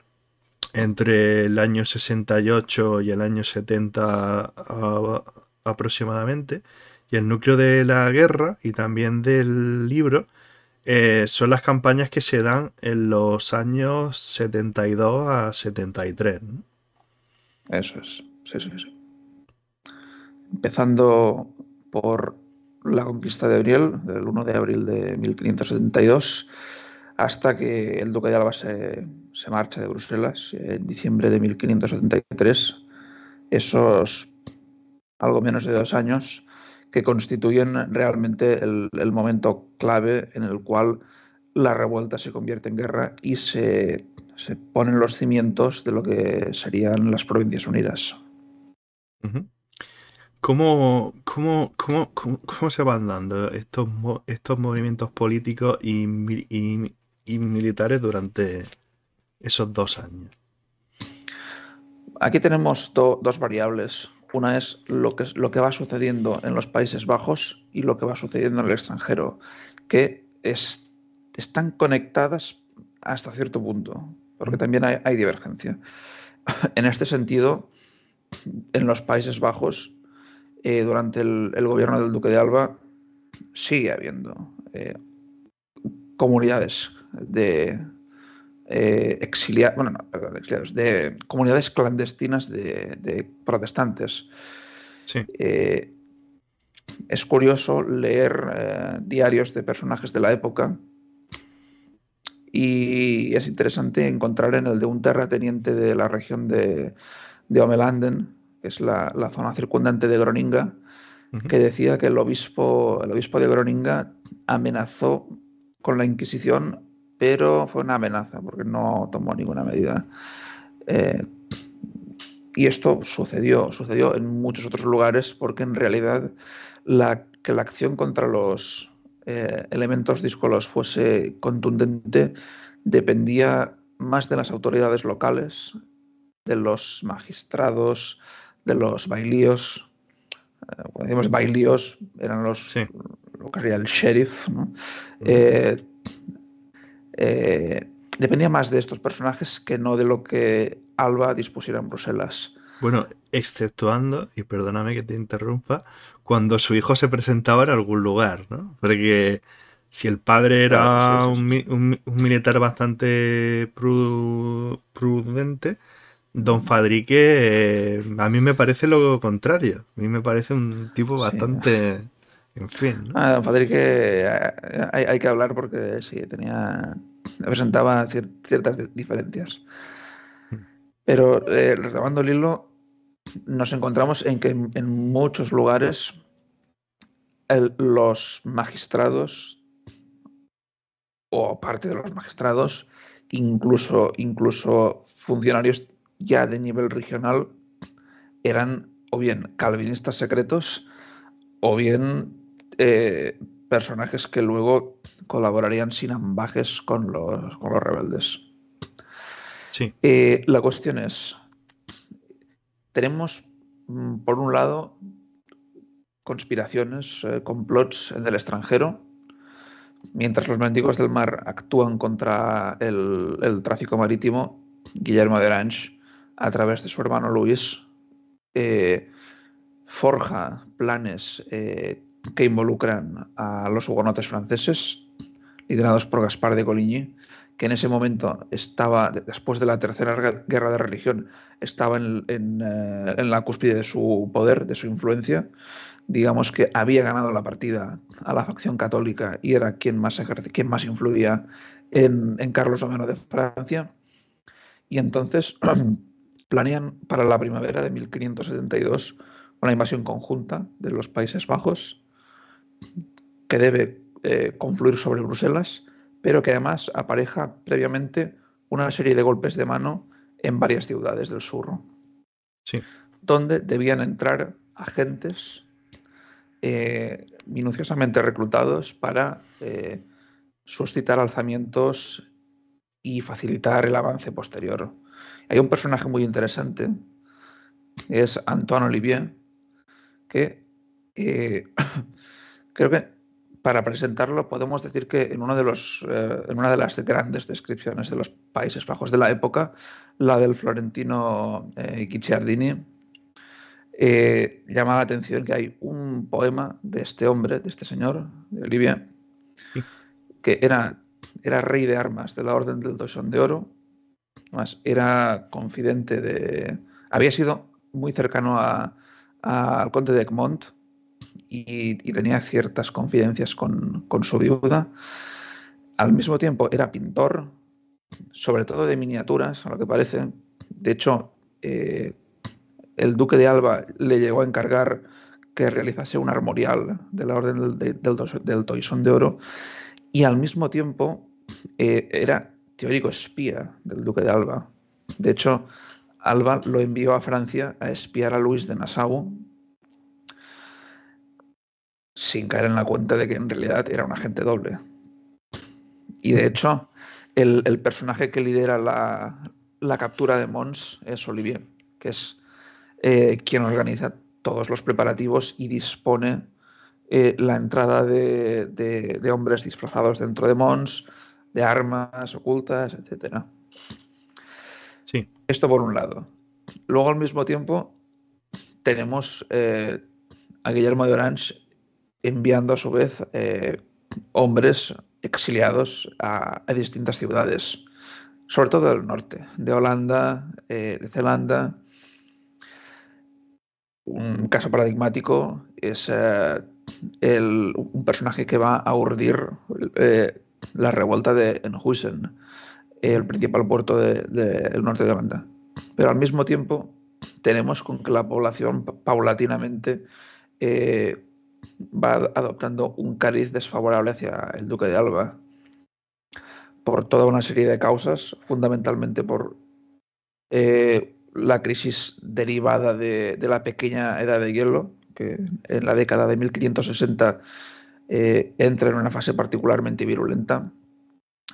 entre el año 68 y el año 70 aproximadamente, y el núcleo de la guerra y también del libro, eh, son las campañas que se dan en los años 72 a 73. Eso es, sí, sí, sí. Empezando por la conquista de abril del 1 de abril de 1572, hasta que el duque de Alba se, marcha de Bruselas en diciembre de 1573. Esos algo menos de dos años que constituyen realmente el, momento clave en el cual la revuelta se convierte en guerra y se, ponen los cimientos de lo que serían las Provincias Unidas cómo, cómo, se van dando estos, estos movimientos políticos y, militares durante esos dos años? Aquí tenemos dos variables. Una es lo que, lo que va sucediendo en los Países Bajos y lo que va sucediendo en el extranjero, que están conectadas hasta cierto punto, porque mm. también hay divergencia. [LAUGHS] En este sentido, en los Países Bajos eh, durante el, gobierno del Duque de Alba sigue habiendo eh, comunidades de eh, exiliados, de comunidades clandestinas de, protestantes. es curioso leer diarios de personajes de la época y es interesante encontrar en el de un terrateniente de la región de, de Omelanden, que es la, zona circundante de Groninga, que decía que el obispo, el obispo de Groninga amenazó con la Inquisición, pero fue una amenaza, porque no tomó ninguna medida. Eh, y esto sucedió, sucedió en muchos otros lugares, porque en realidad la, que la acción contra los eh, elementos discolos... fuese contundente dependía más de las autoridades locales, de los magistrados, de los bailíos. Eh, cuando decimos bailíos, eran los lo que haría el sheriff. ¿no? Eh, eh, dependía más de estos personajes que no de lo que Alba dispusiera en Bruselas. Bueno, exceptuando, y perdóname que te interrumpa, cuando su hijo se presentaba en algún lugar, ¿no? Porque si el padre ah, era un, un, militar bastante prudente, Don Fadrique, eh, a mí me parece lo contrario. A mí me parece un tipo bastante. Ah. En fin. Ah, don Fadrique, eh, hay, que hablar porque sí, tenía. presentaba ciertas diferencias. Hmm. Pero eh, retomando el hilo, nos encontramos en que en, muchos lugares los magistrados o parte de los magistrados, incluso, incluso funcionarios ya de nivel regional eran o bien calvinistas secretos o bien eh, personajes que luego colaborarían sin ambajes con los, los rebeldes. Sí. Eh, la cuestión es, tenemos mm, por un lado conspiraciones, eh, complots en el extranjero, mientras los mendigos del mar actúan contra el, tráfico marítimo, Guillermo de Orange a través de su hermano Luis, eh, forja planes eh, que involucran a los hugonotes franceses, liderados por Gaspar de Coligny, que en ese momento estaba, después de la Tercera Guerra de Religión, estaba eh, en, la cúspide de su poder, de su influencia. Digamos que había ganado la partida a la facción católica y era quien más, quien más influía en, en Carlos I de Francia. Y entonces [CLEARS THROAT] planean para la primavera de 1572 una invasión conjunta de los Países Bajos que debe eh, confluir sobre Bruselas, pero que además apareja previamente una serie de golpes de mano en varias ciudades del sur, donde debían entrar agentes eh, minuciosamente reclutados para eh, suscitar alzamientos y facilitar el avance posterior. Hay un personaje muy interesante, es Antoine Olivier, que eh, [COUGHS] creo que para presentarlo podemos decir que en, uno de los, eh, una de las grandes descripciones de los Países Bajos de la época, la del florentino eh, Guicciardini, llama la atención que hay un poema de este hombre, de este señor, de Olivier, que era, era rey de armas de la Orden del Toisón de Oro, era confidente de. Había sido muy cercano al conde de Egmont y, tenía ciertas confidencias con, su viuda. Al mismo tiempo, era pintor, sobre todo de miniaturas, a lo que parece. De hecho, eh, el duque de Alba le llegó a encargar que realizase un armorial de la orden del, del, Toisón de Oro y al mismo tiempo eh, era teórico espía del duque de Alba. De hecho, Alba lo envió a Francia a espiar a Luis de Nassau sin caer en la cuenta de que en realidad era un agente doble. Y de hecho, el, personaje que lidera la, captura de Mons es Olivier, que es eh, quien organiza todos los preparativos y dispone eh, la entrada de, de, hombres disfrazados dentro de Mons, de armas ocultas, etcétera. Sí. Esto por un lado. Luego, al mismo tiempo, tenemos eh, a Guillermo de Orange enviando a su vez eh, hombres exiliados a, distintas ciudades, sobre todo del norte, de Holanda, eh, de Zelanda. Un caso paradigmático es un personaje que va a urdir la revuelta de Enhusen, el principal puerto del norte de Holanda. Pero al mismo tiempo tenemos con que la población paulatinamente eh, va adoptando un cariz desfavorable hacia el duque de Alba por toda una serie de causas, fundamentalmente por eh, la crisis derivada de, de, la pequeña edad de hielo, que en la década de 1560 eh, entra en una fase particularmente virulenta,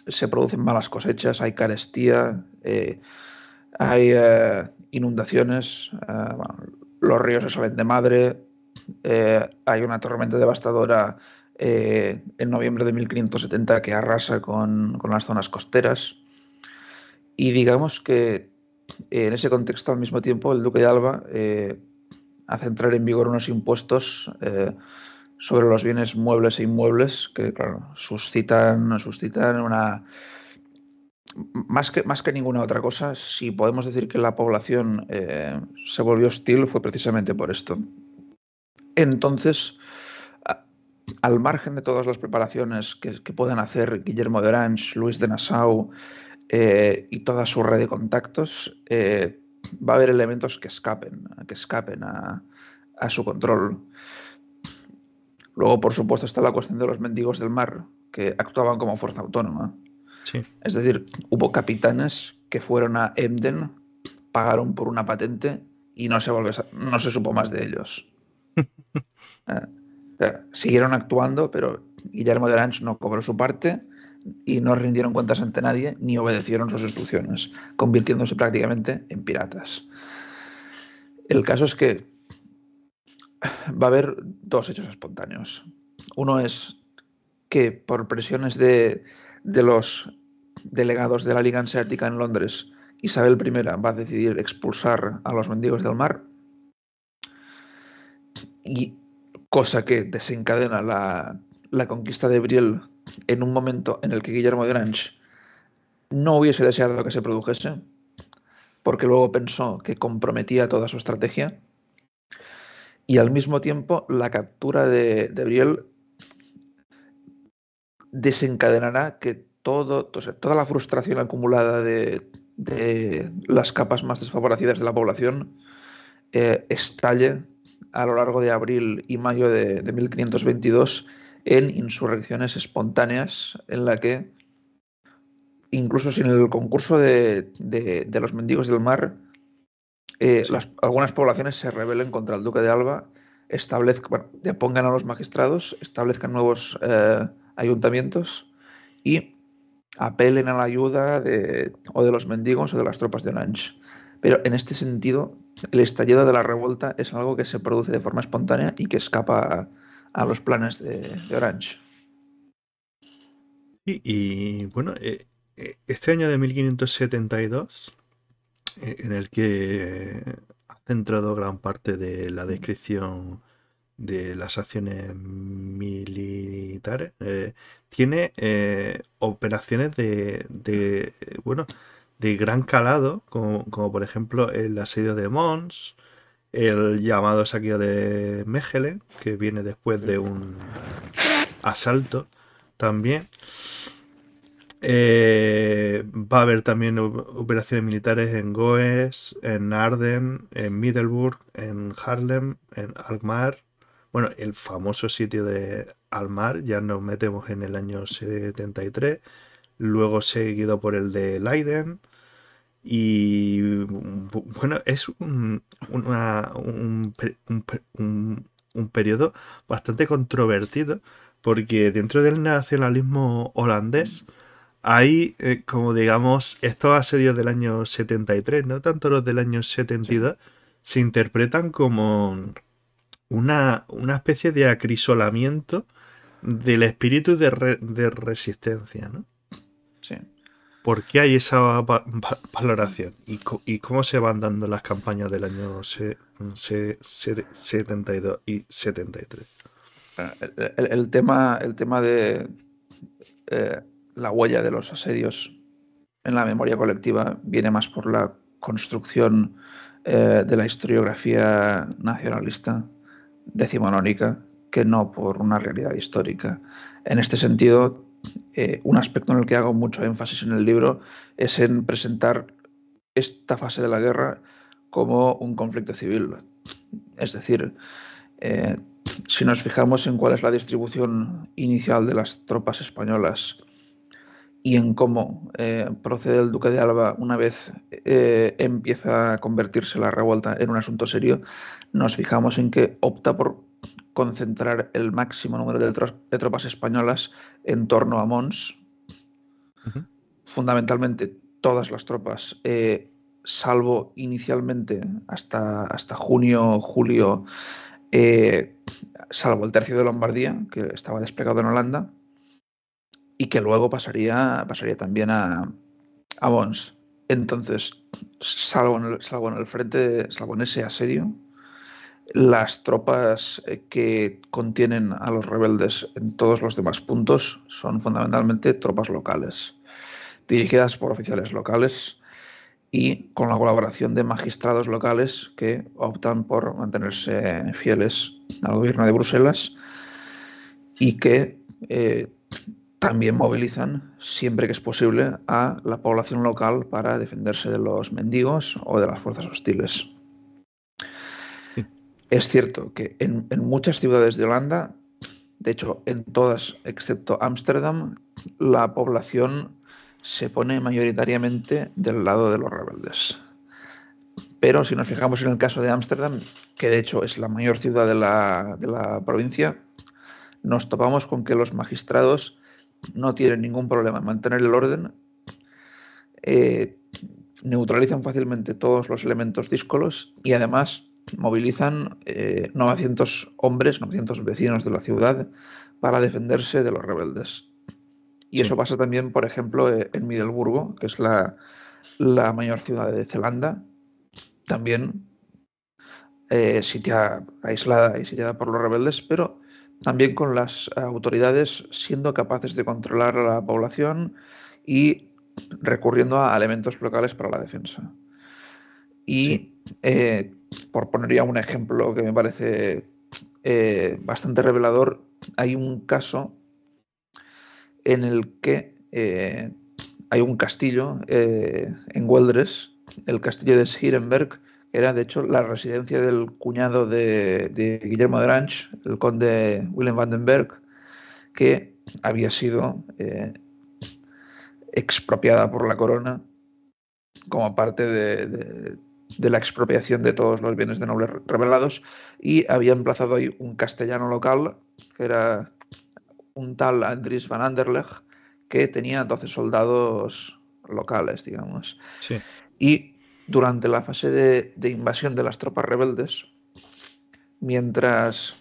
se producen malas cosechas, hay carestía, eh, hay eh, inundaciones, los ríos se salen de madre, hay una tormenta devastadora en noviembre de 1570 que arrasa con, con las zonas costeras. Y digamos que en ese contexto, al mismo tiempo, el duque de Alba hace entrar en vigor unos impuestos sobre los bienes muebles e inmuebles que, claro, suscitan, suscitan una... Más que, más que ninguna otra cosa, si podemos decir que la población eh, se volvió hostil fue precisamente por esto. Entonces, al margen de todas las preparaciones que, que puedan hacer Guillermo de Orange, Luis de Nassau eh, y toda su red de contactos, eh, va a haber elementos que escapen, que escapen a, a su control. Luego, por supuesto, está la cuestión de los mendigos del mar, que actuaban como fuerza autónoma. Es decir, hubo capitanes que fueron a Emden, pagaron por una patente y no se, no se supo más de ellos. [LAUGHS] Eh, siguieron actuando, pero Guillermo de Lange no cobró su parte y no rindieron cuentas ante nadie ni obedecieron sus instrucciones, convirtiéndose prácticamente en piratas. El caso es que va a haber dos hechos espontáneos. Uno es que por presiones de, los delegados de la Liga Anseática en Londres, Isabel I va a decidir expulsar a los mendigos del mar. Y cosa que desencadena la, la conquista de Briel en un momento en el que Guillermo de Orange no hubiese deseado que se produjese, porque luego pensó que comprometía toda su estrategia y al mismo tiempo la captura de, Briel desencadenará que toda la frustración acumulada de, las capas más desfavorecidas de la población eh, estalle a lo largo de abril y mayo de, 1522 en insurrecciones espontáneas en la que incluso sin el concurso de, de, de, los mendigos del mar, eh, algunas poblaciones se rebelen contra el duque de Alba, establezcan, depongan a los magistrados, establezcan nuevos eh, ayuntamientos y apelen a la ayuda de, o de los mendigos o de las tropas de Orange. Pero en este sentido, el estallido de la revuelta es algo que se produce de forma espontánea y que escapa a, los planes de, Orange. Y, bueno, eh, este año de 1572 eh, en el que ha centrado gran parte de la descripción de las acciones militares. Eh, tiene eh, operaciones de, bueno de gran calado, como, como, por ejemplo el asedio de Mons, el llamado saqueo de Mechelen, que viene después de un asalto también. Eh, va a haber también operaciones militares en Goes, en Arden, en Middelburg, en Harlem, en Alkmaar. Bueno, el famoso sitio de Almar, ya nos metemos en el año 73, luego seguido por el de Leiden. Y bueno, es un, un, periodo bastante controvertido porque dentro del nacionalismo holandés, Ahí, eh, como digamos estos asedios del año 73, no tanto los del año 72, se interpretan como una, una, especie de acrisolamiento del espíritu de, resistencia, ¿no? Sí. ¿Por qué hay esa valoración? ¿Y, cómo se van dando las campañas del año 72 y 73? Ah, el, tema, el tema de... Eh, la huella de los asedios en la memoria colectiva viene más por la construcción eh, de la historiografía nacionalista decimonónica que no por una realidad histórica. En este sentido, eh, un aspecto en el que hago mucho énfasis en el libro es en presentar esta fase de la guerra como un conflicto civil. Es decir, eh, si nos fijamos en cuál es la distribución inicial de las tropas españolas y en cómo eh, procede el duque de Alba una vez eh, empieza a convertirse la revuelta en un asunto serio, nos fijamos en que opta por concentrar el máximo número de, tropas españolas en torno a Mons. Fundamentalmente todas las tropas, eh, salvo inicialmente hasta, hasta junio, julio, salvo el tercio de Lombardía, que estaba desplegado en Holanda y que luego pasaría, pasaría también a, Bons. Entonces, salvo en, el, frente, salvo en ese asedio, las tropas que contienen a los rebeldes en todos los demás puntos son fundamentalmente tropas locales, dirigidas por oficiales locales y con la colaboración de magistrados locales que optan por mantenerse fieles al gobierno de Bruselas y que eh, también movilizan, siempre que es posible, a la población local para defenderse de los mendigos o de las fuerzas hostiles. Es cierto que en, muchas ciudades de Holanda, de hecho en todas excepto Ámsterdam, la población se pone mayoritariamente del lado de los rebeldes. Pero si nos fijamos en el caso de Ámsterdam, que de hecho es la mayor ciudad de la, de la provincia, nos topamos con que los magistrados no tienen ningún problema en mantener el orden, eh, neutralizan fácilmente todos los elementos díscolos y además movilizan 900 eh, hombres, 900 vecinos de la ciudad para defenderse de los rebeldes. Y eso pasa también, por ejemplo, eh, en Middelburgo, que es la, mayor ciudad de Zelanda, también sitiada, aislada y sitiada por los rebeldes, pero también con las autoridades siendo capaces de controlar a la población y recurriendo a elementos locales para la defensa. Y eh, por poner ya un ejemplo que me parece eh, bastante revelador, hay un caso en el que eh, hay un castillo en Weldres, el castillo de Schierenberg, era de hecho la residencia del cuñado de, Guillermo de ranch el conde Willem Vandenberg, que había sido eh, expropiada por la corona como parte de, la expropiación de todos los bienes de nobles revelados y había emplazado ahí un castellano local, que era un tal Andrés van Anderlecht, que tenía 12 soldados locales, digamos. Sí. Y durante la fase de, invasión de las tropas rebeldes, mientras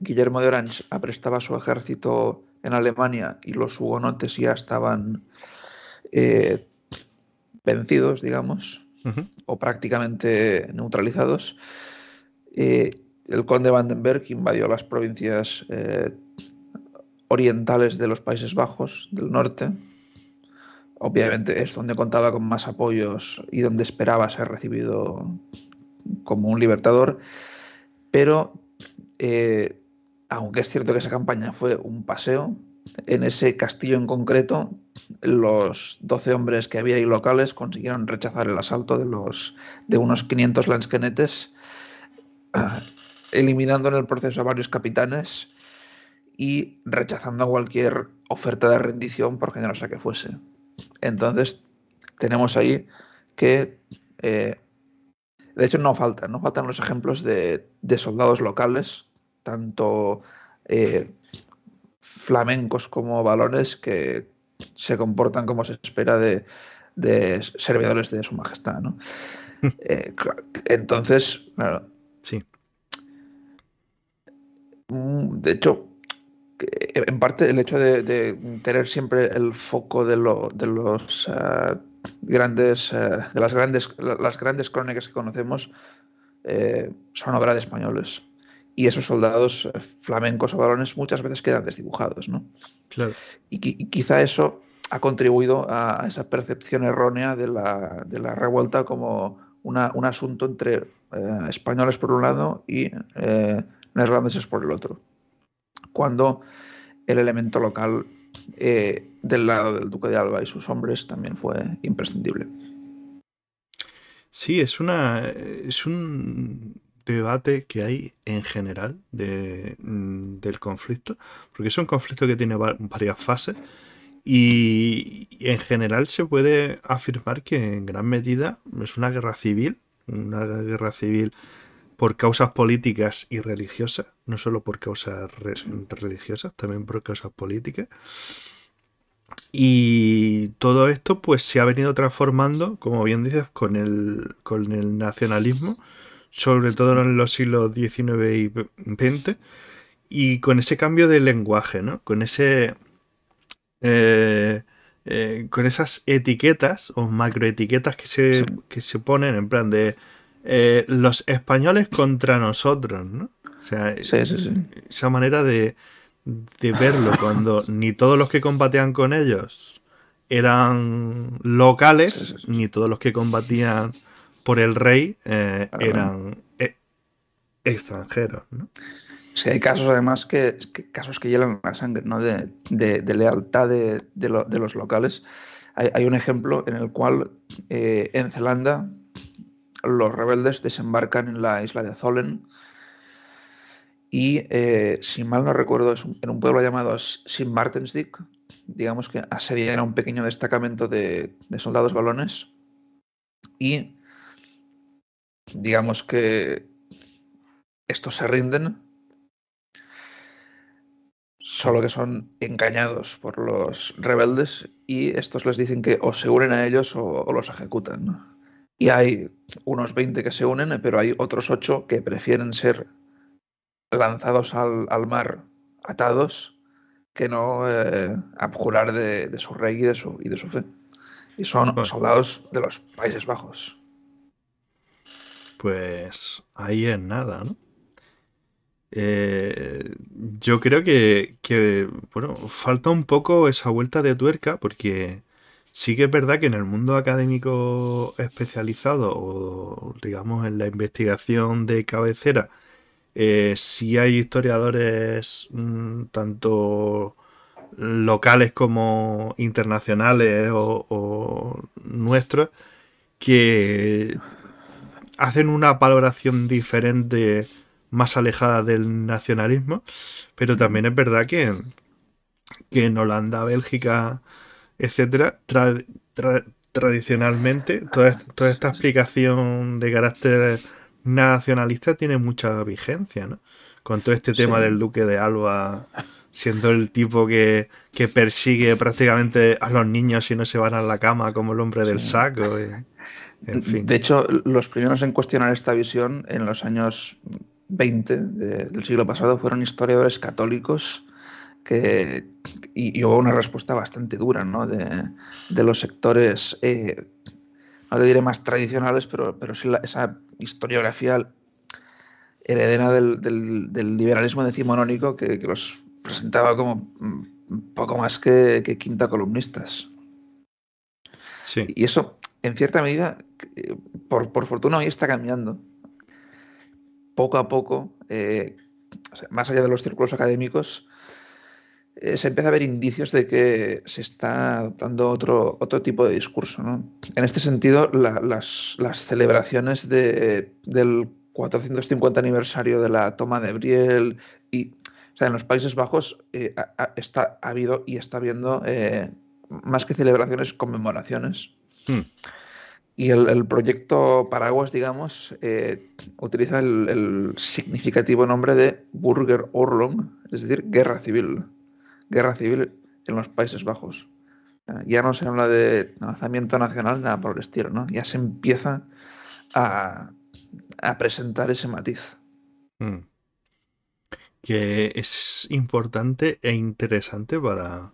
Guillermo de Orange aprestaba su ejército en Alemania y los hugonotes ya estaban eh, vencidos, digamos, o prácticamente neutralizados, eh, el conde Vandenberg invadió las provincias eh, orientales de los Países Bajos, del norte, obviamente es donde contaba con más apoyos y donde esperaba ser recibido como un libertador, pero eh, aunque es cierto que esa campaña fue un paseo, en ese castillo en concreto, los 12 hombres que había ahí locales consiguieron rechazar el asalto de, los, de unos 500 lansquenetes, eliminando en el proceso a varios capitanes y rechazando cualquier oferta de rendición, por generosa que fuese. Entonces, tenemos ahí que, eh, de hecho, no faltan, no faltan los ejemplos de, soldados locales, tanto eh, flamencos como balones, que se comportan como se espera de, servidores de su majestad. ¿no? [LAUGHS] Eh, entonces, claro. Sí. Mm, de hecho, eh, en parte el hecho de, tener siempre el foco de, los eh, grandes eh, de las grandes las grandes crónicas que conocemos son obra de españoles y esos soldados flamencos o varones muchas veces quedan desdibujados no claro y, quizá eso ha contribuido a, esa percepción errónea de la, revuelta como un asunto entre españoles por un lado y neerlandeses por el otro cuando el elemento local eh, del lado del Duque de Alba y sus hombres también fue imprescindible. Sí, es una. es un debate que hay en general mm, del conflicto, porque es un conflicto que tiene varias fases y, en general se puede afirmar que en gran medida es una guerra civil, una guerra civil por causas políticas y religiosas, no solo por causas religiosas, también por causas políticas. Y todo esto pues se ha venido transformando, como bien dices, con el, con el nacionalismo, sobre todo en los siglos XIX y XX, y con ese cambio de lenguaje, ¿no? Con ese... Eh, eh, con esas etiquetas o macroetiquetas que se, que se ponen en plan de eh, los españoles contra nosotros, ¿no? O sea, esa manera de, verlo cuando [LAUGHS] ni todos los que combatían con ellos eran locales, ni todos los que combatían por el rey eh, eran e, extranjeros, ¿no? Sí, hay casos además que, casos que la sangre, ¿no? De, lealtad de, los locales. Hay, un ejemplo en el cual eh, en Zelanda los rebeldes desembarcan en la isla de Zollen. y, eh, si mal no recuerdo, es en un pueblo llamado Sint-Martensdijk. digamos que asedian a un pequeño destacamento de, soldados balones y digamos que estos se rinden, solo que son engañados por los rebeldes y estos les dicen que o se unen a ellos o, o los ejecutan y hay unos 20 que se unen, pero hay otros 8 que prefieren ser lanzados al, mar atados que no eh, abjurar de, de, su rey y de su, y de su fe. Y son soldados de los Países Bajos. Pues ahí es nada, ¿no? Eh, yo creo que, que, bueno, falta un poco esa vuelta de tuerca porque Sí que es verdad que en el mundo académico especializado o digamos en la investigación de cabecera, eh, sí hay historiadores mm, tanto locales como internacionales o, nuestros que hacen una valoración diferente más alejada del nacionalismo, pero también es verdad que, que en Holanda, Bélgica, etcétera, tradicionalmente toda, esta explicación de carácter nacionalista tiene mucha vigencia, ¿no? Con todo este tema del duque de Alba siendo el tipo que, persigue prácticamente a los niños si no se van a la cama como el hombre del saco. en fin. De hecho, los primeros en cuestionar esta visión en los años 20 del siglo pasado fueron historiadores católicos que, y, hubo una respuesta bastante dura ¿no? de, los sectores, eh, no te diré más tradicionales, pero, pero sí esa historiografía heredera del, liberalismo decimonónico que, los presentaba como mm, poco más que, que quinta columnistas. Sí. Y eso, en cierta medida, eh, por, por, fortuna hoy está cambiando. Poco a poco, eh, más allá de los círculos académicos, eh, se empieza a ver indicios de que se está adoptando otro, otro tipo de discurso. En este sentido, las, celebraciones del 450 aniversario de la toma de Briel y en los Países Bajos eh, ha, está, habido y está habiendo eh, más que celebraciones, conmemoraciones. Hmm. Y el, proyecto Paraguas, digamos, utiliza el, el, significativo nombre de Burger Orlong, es decir, guerra civil guerra civil en los Países Bajos. Ya no se habla de lanzamiento nacional, nada por el estilo, ¿no? Ya se empieza a, presentar ese matiz. Hmm. Que es importante e interesante para,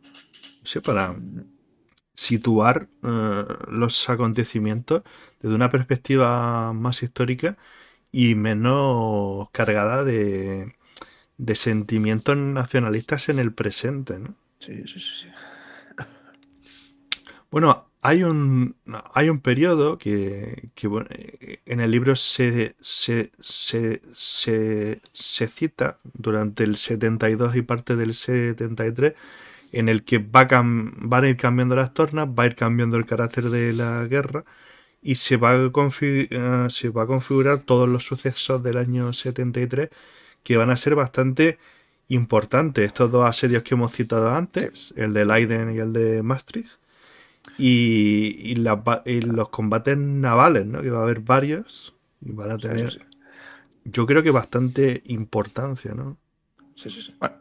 situar eh, los acontecimientos desde una perspectiva más histórica y menos cargada de, de sentimientos nacionalistas en el presente, ¿no? Sí, sí, sí. sí. Bueno, hay un, hay un periodo que, que en el libro se, se, cita durante el 72 y parte del 73 en el que va van a ir cambiando las tornas, va a ir cambiando el carácter de la guerra y se va eh, se va a configurar todos los sucesos del año 73 que van a ser bastante importantes. Estos dos asedios que hemos citado antes, el de Leiden y el de Maastricht, y, los combates navales, ¿no? que va a haber varios y van a tener, yo creo que bastante importancia. ¿no? Sí, sí, sí. Bueno.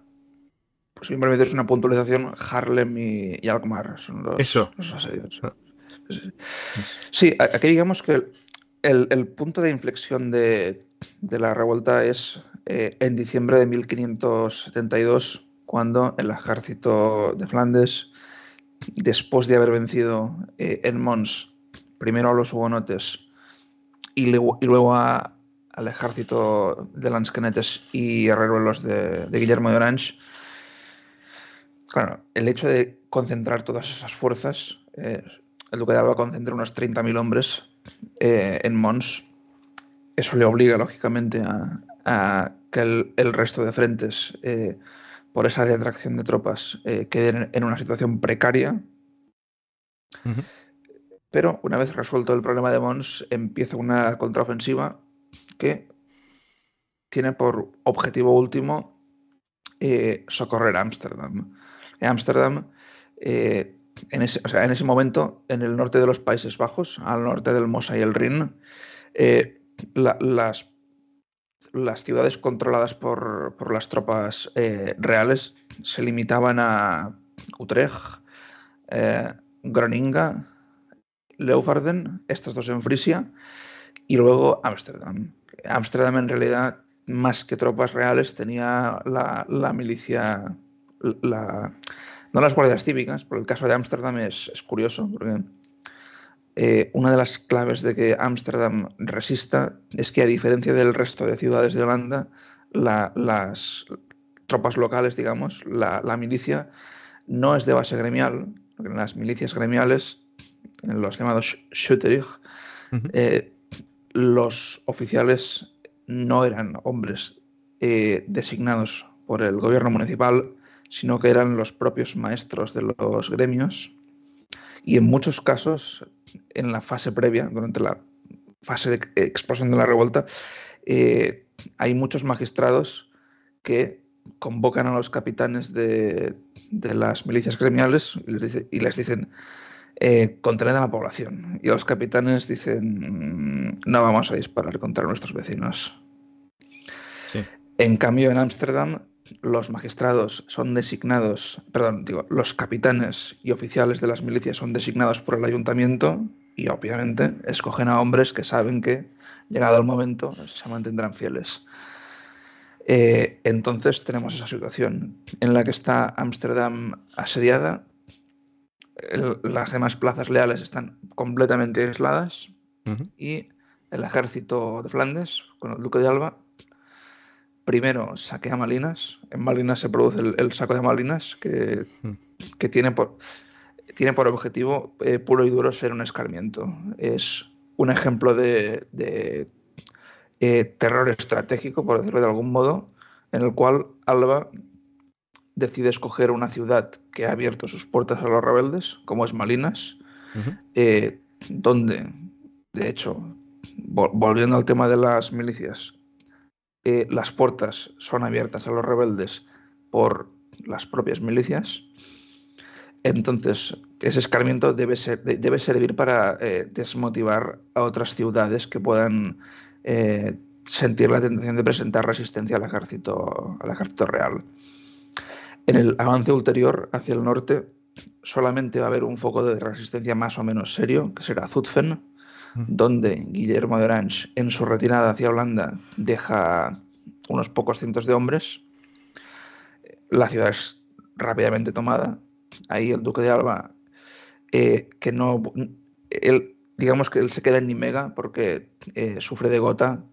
Pues simplemente es una puntualización, Harlem y, Alkmaar son los, Eso. asedios. Ah. Sí, aquí digamos que el, punto de inflexión de, la revuelta es eh, en diciembre de 1572, cuando el ejército de Flandes, después de haber vencido eh, en Mons, primero a los hugonotes y, luego al ejército de Lansquenetes y a de, de Guillermo de Orange, claro, el hecho de concentrar todas esas fuerzas, eh, el duque de Alba concentra unos 30.000 hombres en Mons, eso le obliga lógicamente a, que el, resto de frentes eh, por esa detracción de tropas eh, queden en una situación precaria. Pero una vez resuelto el problema de Mons, empieza una contraofensiva que tiene por objetivo último eh, socorrer a Ámsterdam. Ámsterdam, en, ese, en ese momento, en el norte de los Países Bajos, al norte del Mosa y el Rin, las las ciudades controladas por, las tropas eh, reales se limitaban a Utrecht, eh, Groninga, Leufarden, estas dos en Frisia, y luego Ámsterdam. Ámsterdam en realidad, más que tropas reales, tenía la, milicia, la, no las guardias cívicas, pero el caso de Ámsterdam es, es curioso, porque eh, una de las claves de que Ámsterdam resista es que, a diferencia del resto de ciudades de Holanda, las tropas locales, digamos, la, milicia, no es de base gremial. En las milicias gremiales, en los llamados Schutterich, eh, los oficiales no eran hombres eh, designados por el gobierno municipal, sino que eran los propios maestros de los gremios. Y en muchos casos en la fase previa, durante la fase de explosión de la revuelta, eh, hay muchos magistrados que convocan a los capitanes de, las milicias gremiales y les, dicen, eh, contened a la población. Y los capitanes dicen, mm, no vamos a disparar contra nuestros vecinos. En cambio, en Ámsterdam los magistrados son designados, perdón, digo, los capitanes y oficiales de las milicias son designados por el ayuntamiento y obviamente escogen a hombres que saben que, llegado el momento, se mantendrán fieles. Eh, entonces tenemos esa situación en la que está Ámsterdam asediada, las demás plazas leales están completamente aisladas y el ejército de Flandes, con el duque de Alba, Primero, saquea Malinas. En Malinas se produce el, saco de Malinas, que, hmm. tiene, por, objetivo eh, puro y duro ser un escarmiento. Es un ejemplo de, eh, terror estratégico, por decirlo de algún modo, en el cual Alba decide escoger una ciudad que ha abierto sus puertas a los rebeldes, como es Malinas, eh, donde, de hecho, volviendo al tema de las milicias, eh, las puertas son abiertas a los rebeldes por las propias milicias, entonces ese escarmiento debe, servir para eh, desmotivar a otras ciudades que puedan eh, sentir la tentación de presentar resistencia al ejército, al ejército real. En el avance ulterior hacia el norte solamente va a haber un foco de resistencia más o menos serio, que será Zutphen, donde Guillermo de Orange, en su retirada hacia Holanda, deja unos pocos cientos de hombres. La ciudad es rápidamente tomada. Ahí el duque de Alba, eh, que no. Él, digamos que él se queda en Nimega porque eh, sufre de gota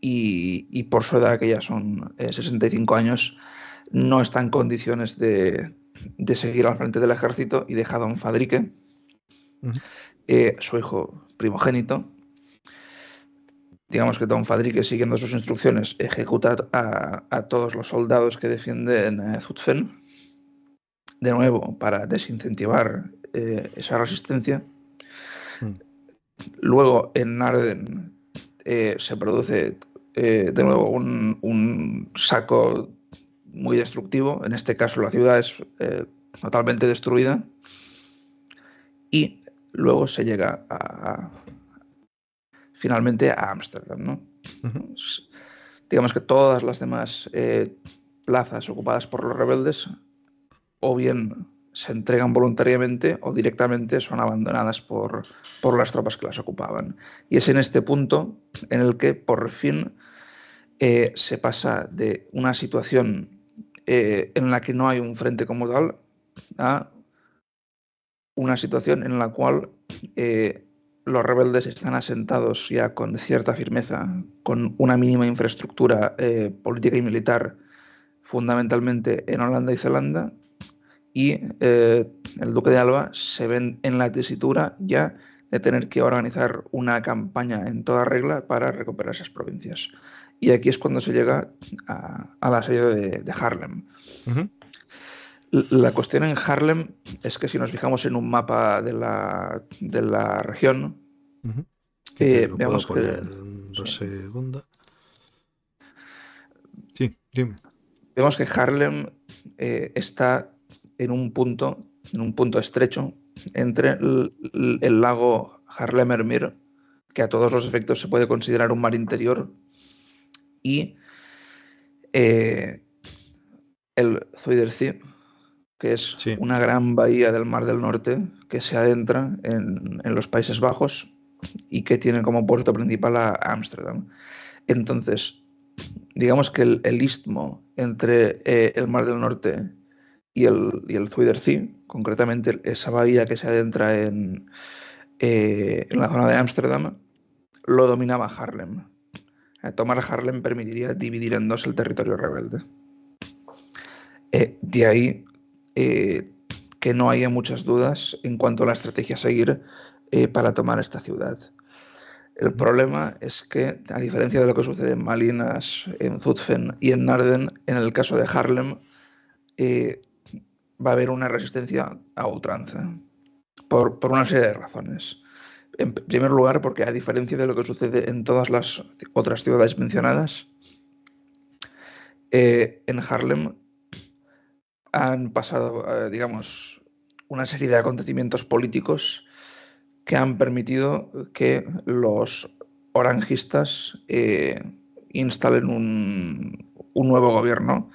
y, por su edad, que ya son 65 eh, años, no está en condiciones de, seguir al frente del ejército y deja a don Fadrique. Eh, su hijo primogénito. Digamos que Don Fadrique, siguiendo sus instrucciones, ejecuta a, todos los soldados que defienden eh, Zutphen, de nuevo, para desincentivar eh, esa resistencia. Hmm. Luego, en Arden, se produce de nuevo un, saco muy destructivo. En este caso, la ciudad es totalmente destruida. Y luego se llega a, finalmente a Ámsterdam. Digamos que todas las demás eh, plazas ocupadas por los rebeldes o bien se entregan voluntariamente o directamente son abandonadas por, las tropas que las ocupaban. Y es en este punto en el que por fin eh, se pasa de una situación eh, en la que no hay un frente como tal a una situación en la cual eh, los rebeldes están asentados ya con cierta firmeza, con una mínima infraestructura eh, política y militar, fundamentalmente en Holanda y Zelanda, y eh, el duque de Alba se ven en la tesitura ya de tener que organizar una campaña en toda regla para recuperar esas provincias. Y aquí es cuando se llega al a asedio de, de, Harlem. La cuestión en Harlem es que si nos fijamos en un mapa de la, región, vemos eh, que... sí. dime. Vemos que Harlem eh, está en un punto, en un punto estrecho entre el, lago Harlem-Ermir, que a todos los efectos se puede considerar un mar interior, y eh, el Zuiderzee que es una gran bahía del Mar del Norte que se adentra en, los Países Bajos y que tiene como puerto principal a Ámsterdam. Entonces, digamos que el, istmo entre eh, el Mar del Norte y el, y el Zuiderzee, concretamente esa bahía que se adentra en, eh, en la zona de Ámsterdam, lo dominaba Harlem. Eh, tomar Harlem permitiría dividir en dos el territorio rebelde. de ahí eh, que no haya muchas dudas en cuanto a la estrategia a seguir eh, para tomar esta ciudad. El problema es que, a diferencia de lo que sucede en Malinas, en Zutphen y en Narden, en el caso de Harlem, eh, va a haber una resistencia a ultranza, por, una serie de razones. En primer lugar, porque a diferencia de lo que sucede en todas las otras ciudades mencionadas, en Harlem han pasado, eh, digamos, una serie de acontecimientos políticos que han permitido que los orangistas eh, instalen un, nuevo gobierno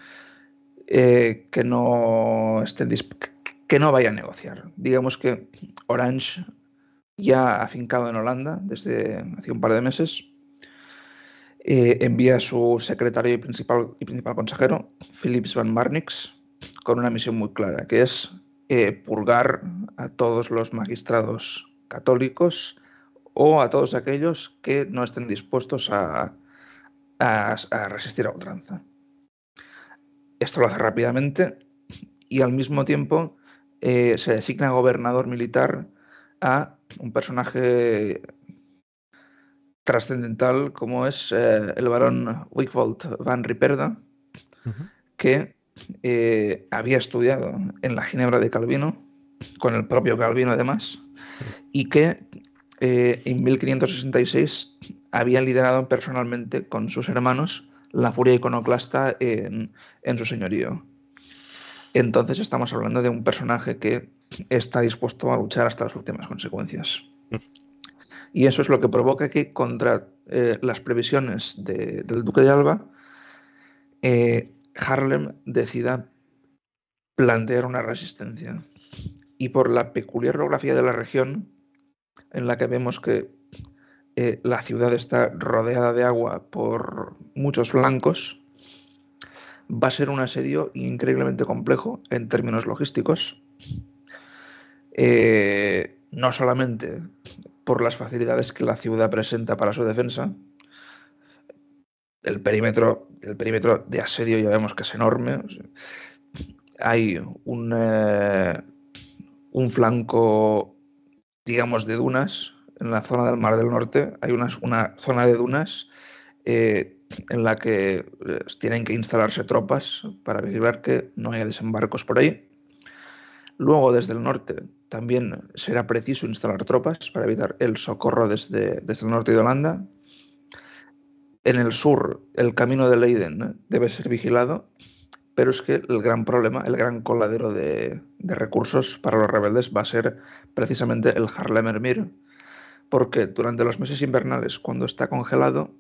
eh, que, no que no vaya a negociar. Digamos que Orange, ya afincado en Holanda desde hace un par de meses, envía a su secretario y principal, y principal consejero, Philips van Marnix, con una misión muy clara, que es eh, purgar a todos los magistrados católicos o a todos aquellos que no estén dispuestos a, resistir a ultranza. Esto lo hace rápidamente y al mismo tiempo eh, se designa gobernador militar a un personaje trascendental como es eh, el barón Wickwold van Riperda, que eh, había estudiado en la Ginebra de Calvino, con el propio Calvino además, y que eh, en 1566 había liderado personalmente con sus hermanos la furia iconoclasta en, su señorío. Entonces estamos hablando de un personaje que está dispuesto a luchar hasta las últimas consecuencias. Y eso es lo que provoca que contra eh, las previsiones del duque de Alba, eh, Harlem decida plantear una resistencia. Y por la peculiar geografía de la región, en la que vemos que eh, la ciudad está rodeada de agua por muchos blancos, va a ser un asedio increíblemente complejo en términos logísticos. Eh, no solamente por las facilidades que la ciudad presenta para su defensa, el perímetro, el perímetro de asedio ya vemos que es enorme. hay un, eh, un flanco, digamos, de dunas en la zona del Mar del Norte. Hay una, una zona de dunas eh, en la que eh, tienen que instalarse tropas para vigilar que no haya desembarcos por ahí. Luego, desde el norte, también será preciso instalar tropas para evitar el socorro desde, desde el norte de Holanda en el sur el camino de Leiden debe ser vigilado, pero es que el gran problema, el gran coladero de, recursos para los rebeldes va a ser precisamente el Harlem Meer, porque durante los meses invernales, cuando está congelado,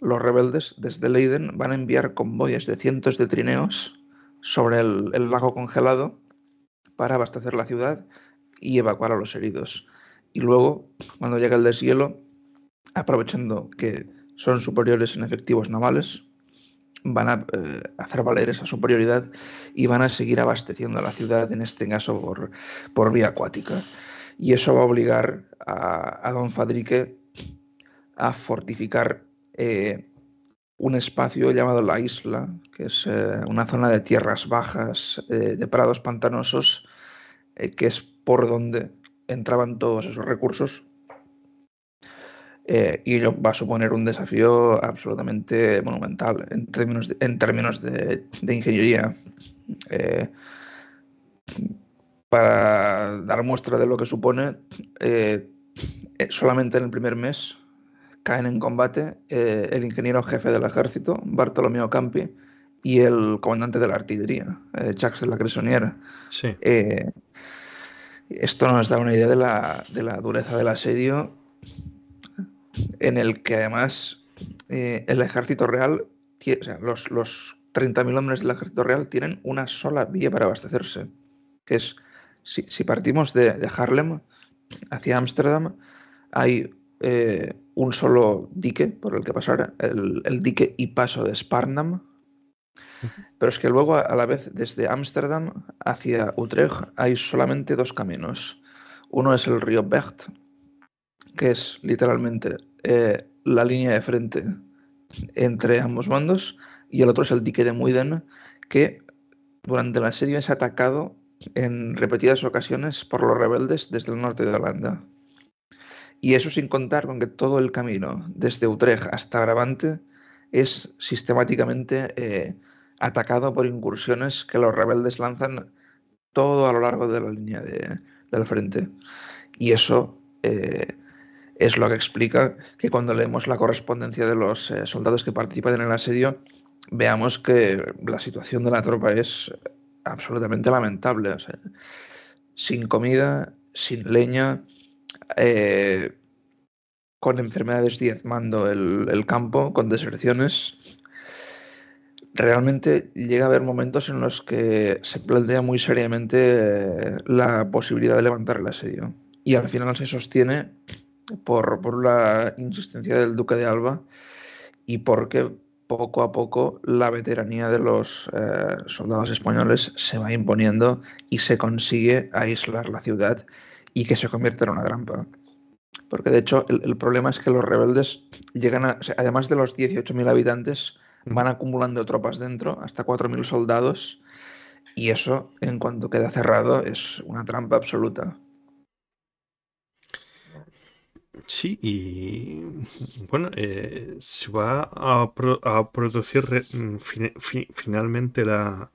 los rebeldes desde Leiden van a enviar convoyes de cientos de trineos sobre el lago congelado para abastecer la ciudad y evacuar a los heridos. Y luego, cuando llega el deshielo, aprovechando que son superiores en efectivos navales, van a eh, hacer valer esa superioridad y van a seguir abasteciendo a la ciudad, en este caso por, vía acuática. Y eso va a obligar a, don Fadrique a fortificar eh, un espacio llamado la isla, que es eh, una zona de tierras bajas, de prados pantanosos, que es por donde entraban todos esos recursos eh, y ello va a suponer un desafío absolutamente monumental en términos de, en términos de, de ingeniería. Eh, para dar muestra de lo que supone, eh, solamente en el primer mes caen en combate el ingeniero jefe del ejército, Bartolomeo Campi, y el comandante de la artillería, Jacques de la Cresoniera. esto nos da una idea de la, de la dureza del asedio en el que además eh, el ejército real, los, 30.000 hombres del ejército real tienen una sola vía para abastecerse, que es, si, partimos de, de, Harlem hacia Ámsterdam, hay eh, un solo dique por el que pasar, el, el dique y paso de Sparnam pero es que luego, a la vez, desde Ámsterdam hacia Utrecht hay solamente dos caminos. Uno es el río Becht que es literalmente eh, la línea de frente entre ambos bandos, y el otro es el dique de Muiden, que durante el asedio es atacado en repetidas ocasiones por los rebeldes desde el norte de Holanda. Y eso sin contar con que todo el camino, desde Utrecht hasta Gravante es sistemáticamente eh, atacado por incursiones que los rebeldes lanzan todo a lo largo de la línea de, del frente. Y eso eh, es lo que explica que cuando leemos la correspondencia de los eh, soldados que participan en el asedio, veamos que la situación de la tropa es absolutamente lamentable. sin comida, sin leña, eh, con enfermedades diezmando el, el campo, con deserciones. Realmente llega a haber momentos en los que se plantea muy seriamente eh, la posibilidad de levantar el asedio. Y al final se sostiene por, la insistencia del Duque de Alba y porque poco a poco la veteranía de los eh, soldados españoles se va imponiendo y se consigue aislar la ciudad y que se convierta en una trampa. Porque de hecho el, problema es que los rebeldes llegan además de los 18.000 habitantes, mm. van acumulando tropas dentro, hasta 4.000 soldados, y eso en cuanto queda cerrado es una trampa absoluta. Sí, y bueno, eh, se va a, producir mm, finalmente la,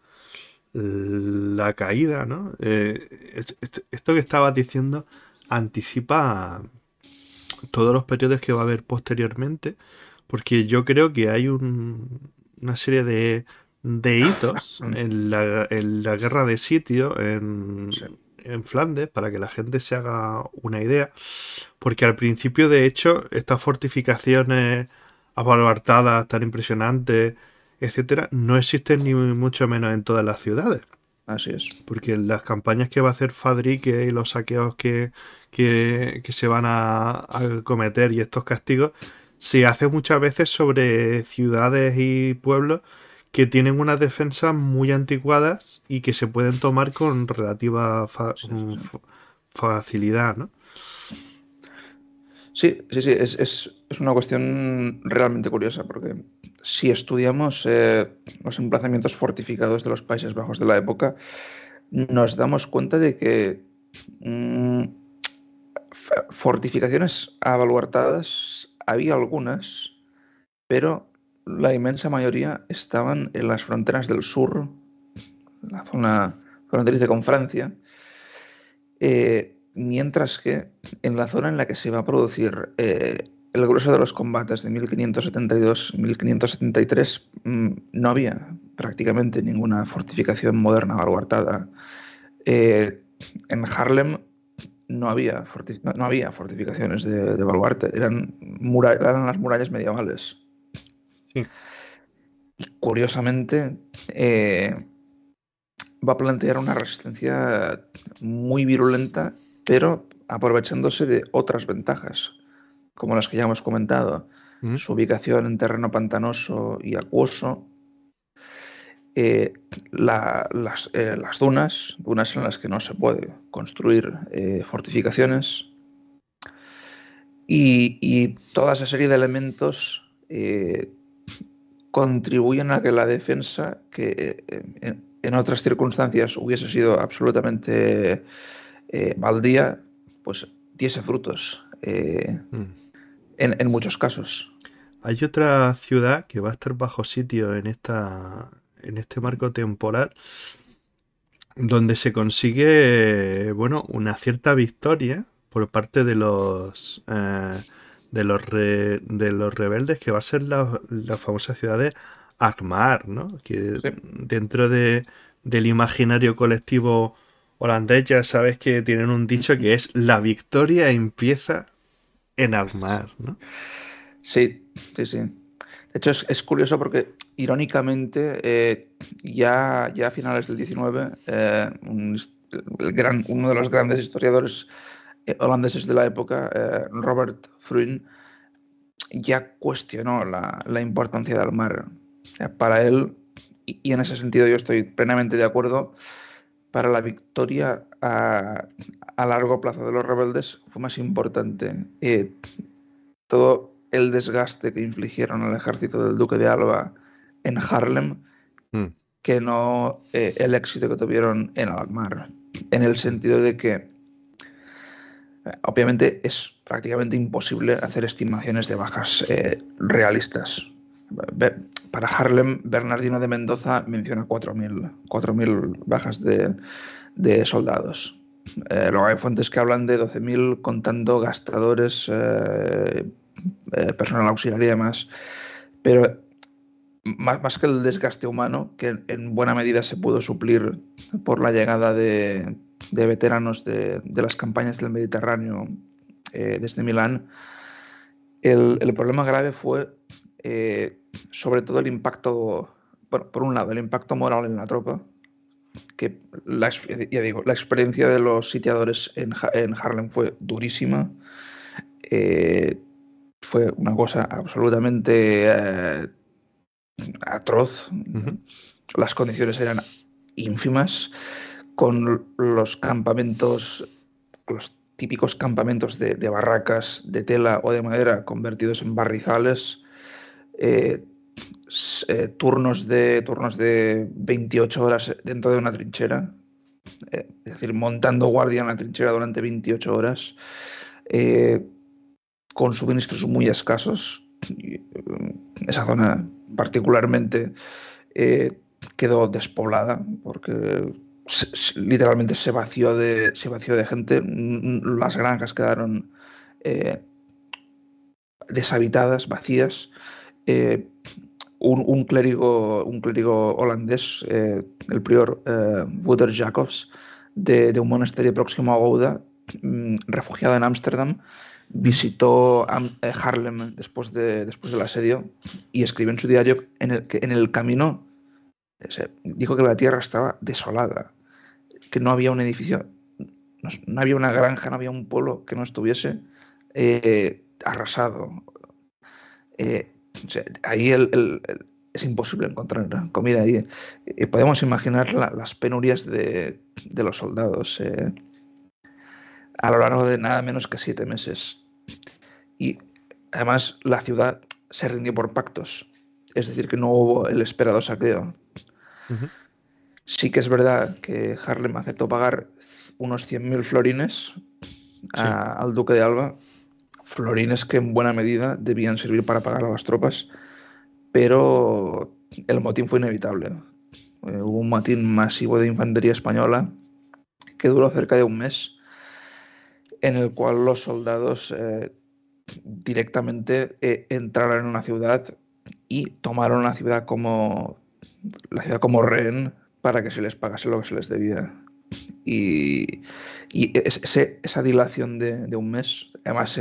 la caída, ¿no? Eh, esto que estabas diciendo anticipa todos los periodos que va a haber posteriormente, porque yo creo que hay una serie de, hitos [LAUGHS] en la, la, guerra de sitio, en, en Flandes, para que la gente se haga una idea, porque al principio, de hecho, estas fortificaciones abalbartadas tan impresionantes, etcétera, no existen ni mucho menos en todas las ciudades. Así es. Porque las campañas que va a hacer Fadrique y los saqueos que, se van a, a, cometer y estos castigos se hace muchas veces sobre ciudades y pueblos que tienen unas defensas muy anticuadas y que se pueden tomar con relativa mm, facilidad, ¿no? Sí, sí, sí, es, una cuestión realmente curiosa, porque si estudiamos eh, los emplazamientos fortificados de los Países Bajos de la época, nos damos cuenta de que mm, fortificaciones abaluartadas había algunas, pero la inmensa mayoría estaban en las fronteras del sur, la zona fronteriza con Francia, eh, mientras que en la zona en la que se va a producir eh, el grueso de los combates de 1572-1573 mm, no había prácticamente ninguna fortificación moderna baluartada. Eh, en Harlem no había, fortificaciones de, baluarte, eran las murallas medievales curiosamente eh, va a plantear una resistencia muy virulenta, pero aprovechándose de otras ventajas, como las que ya hemos comentado. Mm. Su ubicación en terreno pantanoso y acuoso, eh, eh, las, dunas, dunas en las que no se puede construir fortificaciones, y, y, toda esa serie de elementos contribuyen a que la defensa, que eh, en, otras circunstancias hubiese sido absolutamente baldía, eh, pues diese frutos eh, mm. en, muchos casos. Hay otra ciudad que va a estar bajo sitio en, esta, en este marco temporal donde se consigue, bueno, una cierta victoria por parte de los de los, de los rebeldes, que va a ser la, famosa ciudad de Akmar, ¿no? Que dentro del imaginario colectivo holandés ya sabes que tienen un dicho que es la victoria empieza en Akmar, ¿no? Sí, sí, sí. De hecho, es, curioso porque, irónicamente, eh, ya, ya a finales del XIX, eh, un, gran, uno de los grandes historiadores eh, holandeses de la época, eh, Robert Fruin, ya cuestionó la, importancia del mar. Eh, para él, y, en ese sentido yo estoy plenamente de acuerdo, para la victoria a, largo plazo de los rebeldes fue más importante todo el desgaste que infligieron al ejército del duque de Alba en Harlem hmm. que no el éxito que tuvieron en mar en el sentido de que obviamente es prácticamente imposible hacer estimaciones de bajas eh, realistas. Para Harlem, Bernardino de Mendoza menciona 4.000 bajas de, soldados. Eh, luego hay fuentes que hablan de 12.000 contando gastadores, eh, personal auxiliar y demás. Pero más, que el desgaste humano, que en buena medida se pudo suplir por la llegada de, de veteranos de, las campañas del Mediterráneo eh, desde Milán, el, problema grave fue eh, sobre todo el impacto, por, un lado, el impacto moral en la tropa, que la, ya digo, la experiencia de los sitiadores en, Harlem fue durísima. Eh, fue una cosa absolutamente atroz. Las condiciones eran ínfimas con los campamentos, los típicos campamentos de, barracas de tela o de madera convertidos en barrizales, eh, eh, turnos, de, turnos de 28 horas dentro de una trinchera, eh, es decir, montando guardia en la trinchera durante 28 horas, con suministros muy escasos. esa zona particularmente quedó despoblada porque literalmente se vació de, se vació de gente, mm, mm, las granjas quedaron eh, deshabitadas, vacías. Eh, un, clérigo, un clérigo holandés, eh, el prior Wouter Jacobs, de, un monasterio próximo a Gouda, mm, refugiado en Ámsterdam, visitó Harlem después, de, después del asedio y escribió en su diario en el, en el camino dijo que la tierra estaba desolada, que no había un edificio, no, había una granja, no había un pueblo que no estuviese eh, arrasado. Eh, ahí es imposible encontrar comida. Ahí. Eh, podemos imaginar las penurias de, de los soldados a lo largo de nada menos que siete meses. Y además la ciudad se rindió por pactos, es decir, que no hubo el esperado saqueo. Sí que es verdad que Harlem aceptó pagar unos 100.000 florines al duque de Alba, florines que en buena medida debían servir para pagar a las tropas, pero el motín fue inevitable. Eh, hubo un motín masivo de infantería española que duró cerca de un mes, en el cual los soldados eh, directamente eh, entraron en una ciudad y tomaron la ciudad como la ciudad como rehén para que se les pagase lo que se les debía. Y, esa dilación de, un mes, además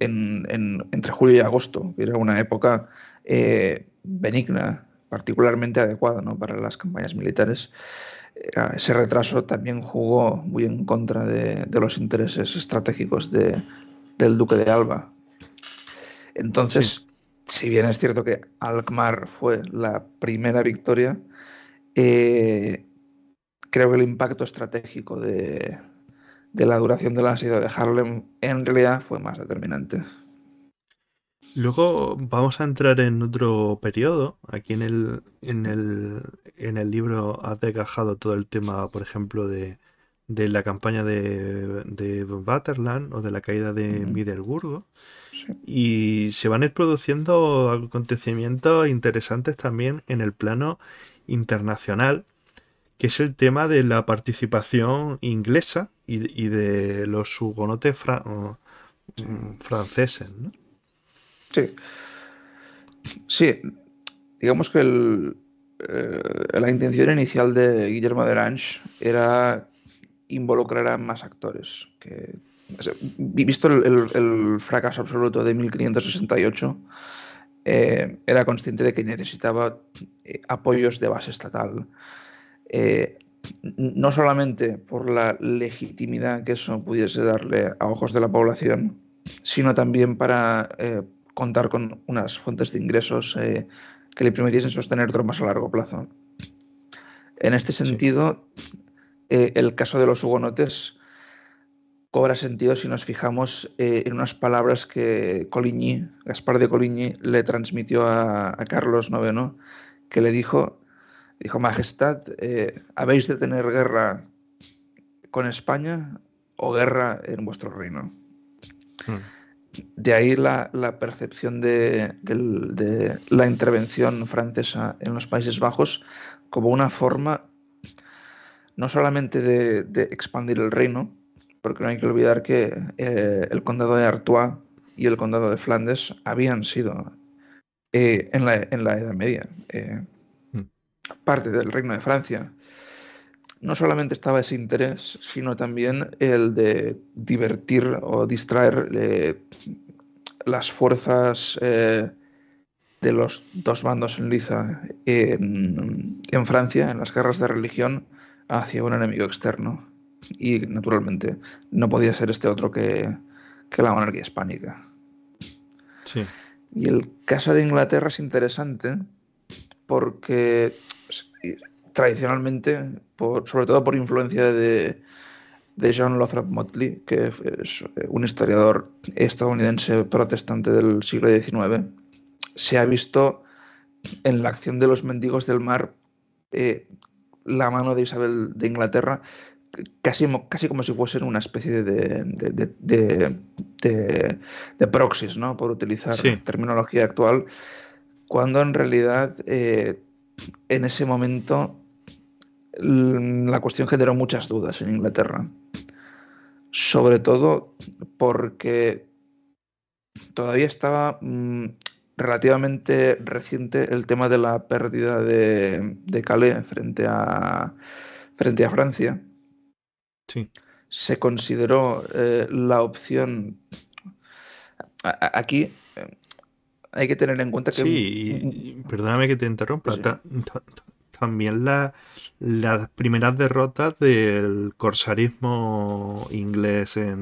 entre julio y agosto, que era una época eh, benigna, particularmente adecuada ¿no? para las campañas militares, ese retraso también jugó muy en contra de, de los intereses estratégicos del duque de Alba. Entonces, si bien es cierto que Alkmaar fue la primera victoria, eh, creo que el impacto estratégico de, la duración del ácido de Harlem en realidad fue más determinante. Luego vamos a entrar en otro periodo. Aquí en el, en el, en el libro has desgajado todo el tema, por ejemplo, de, la campaña de, de Waterland o de la caída de uh y se van a ir produciendo acontecimientos interesantes también en el plano internacional, que es el tema de la participación inglesa y, de los hugonotes mm, franceses. Sí. Sí, digamos que eh, la intención inicial de Guillermo de Lange era involucrar a más actores, que visto el, fracaso absoluto de 1568, eh, era consciente de que necesitaba eh, apoyos de base estatal. Eh, no solamente por la legitimidad que eso pudiese darle a ojos de la población, sino también para contar con unas fuentes de ingresos que le permitiesen sostener tropas a largo plazo. En este sentido, el caso de los hugonotes cobra sentido si nos fijamos eh, en unas palabras que Coligny, Gaspar de Coligny, le transmitió a, Carlos IX, que le dijo, dijo, Majestad, eh, ¿habéis de tener guerra con España o guerra en vuestro reino? Hmm. De ahí la, percepción de, la intervención francesa en los Países Bajos como una forma no solamente de expandir el reino, porque no hay que olvidar que eh, el condado de Artois y el condado de Flandes habían sido eh, en, la, Edad Media eh, mm. parte del Reino de Francia. No solamente estaba ese interés, sino también el de divertir o distraer las fuerzas de los dos bandos en liza en, Francia, en las guerras de religión, hacia un enemigo externo y naturalmente no podía ser este otro que, la monarquía hispánica. Sí. Y el caso de Inglaterra es interesante porque tradicionalmente, por, sobre todo por influencia de, John Lothrop Motley, que es un historiador estadounidense protestante del siglo XIX, se ha visto en la acción de los mendigos del mar eh, la mano de Isabel de Inglaterra casi, casi como si fuesen una especie de, de, ¿no? Por utilizar terminología actual, cuando en realidad eh, en ese momento la cuestión generó muchas dudas en Inglaterra. Sobre todo porque todavía estaba mm, relativamente reciente el tema de la pérdida de, de Calais frente a, frente a Francia. Se consideró eh, la opción. aquí eh, hay que tener en cuenta que. Sí, perdóname que te interrumpa. también las primeras derrotas del corsarismo inglés ah,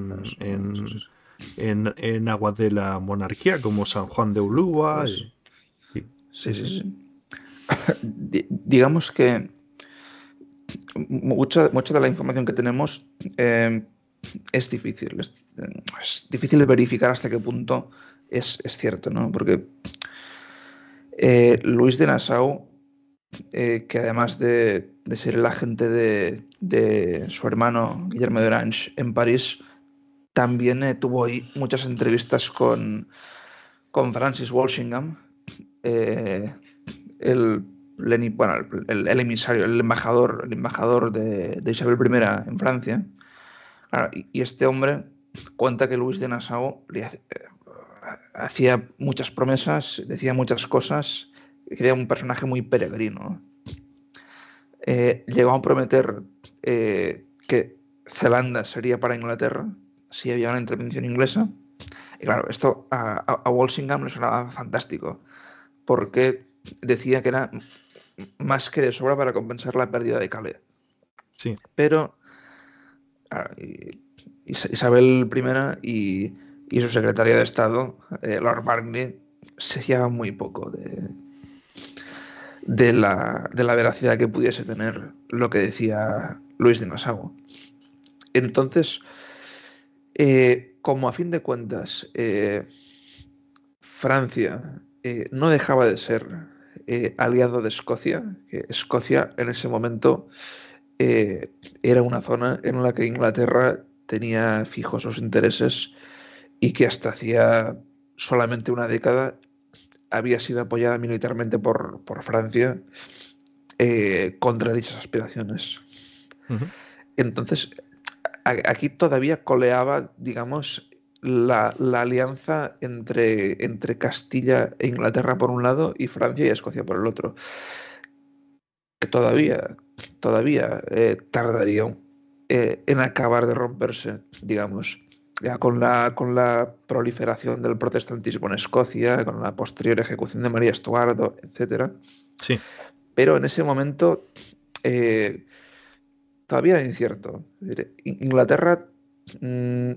en, aguas de la monarquía, como San Juan de Ulúa. Ah, sí. sí. [COUGHS] digamos que mucha, de la información que tenemos eh, es difícil. Es, difícil de verificar hasta qué punto es, cierto, ¿no? Porque eh, Luis de Nassau, eh, que además de, ser el agente de, su hermano Guillermo de Orange en París, también tuvo muchas entrevistas con, con Francis Walshingham, el bueno, el, emisario, el embajador, el embajador de, Isabel I en Francia. y, este hombre cuenta que Luis de Nassau eh, hacía muchas promesas, decía muchas cosas, que era un personaje muy peregrino. Eh, llegó a prometer eh, que Zelanda sería para Inglaterra si había una intervención inglesa. Y claro, esto a, a Walsingham le sonaba fantástico, porque decía que era más que de sobra para compensar la pérdida de Calais. Sí. Pero ah, Isabel I y, su secretaria de Estado, eh, Lord Barney, se fiaban muy poco de, la, veracidad que pudiese tener lo que decía Luis de Nassau. Entonces, eh, como a fin de cuentas eh, Francia no dejaba de ser eh, aliado de Escocia, que Escocia en ese momento eh, era una zona en la que Inglaterra tenía fijos sus intereses y que hasta hacía solamente una década había sido apoyada militarmente por, Francia eh, contra dichas aspiraciones. Entonces, aquí todavía coleaba, digamos, la, alianza entre, entre Castilla e Inglaterra por un lado y Francia y Escocia por el otro. Que todavía, todavía eh, tardaría eh, en acabar de romperse, digamos. Ya con la, con la proliferación del protestantismo en Escocia, con la posterior ejecución de María Estuardo, etcétera Sí. Pero en ese momento eh, todavía era incierto. Inglaterra mm,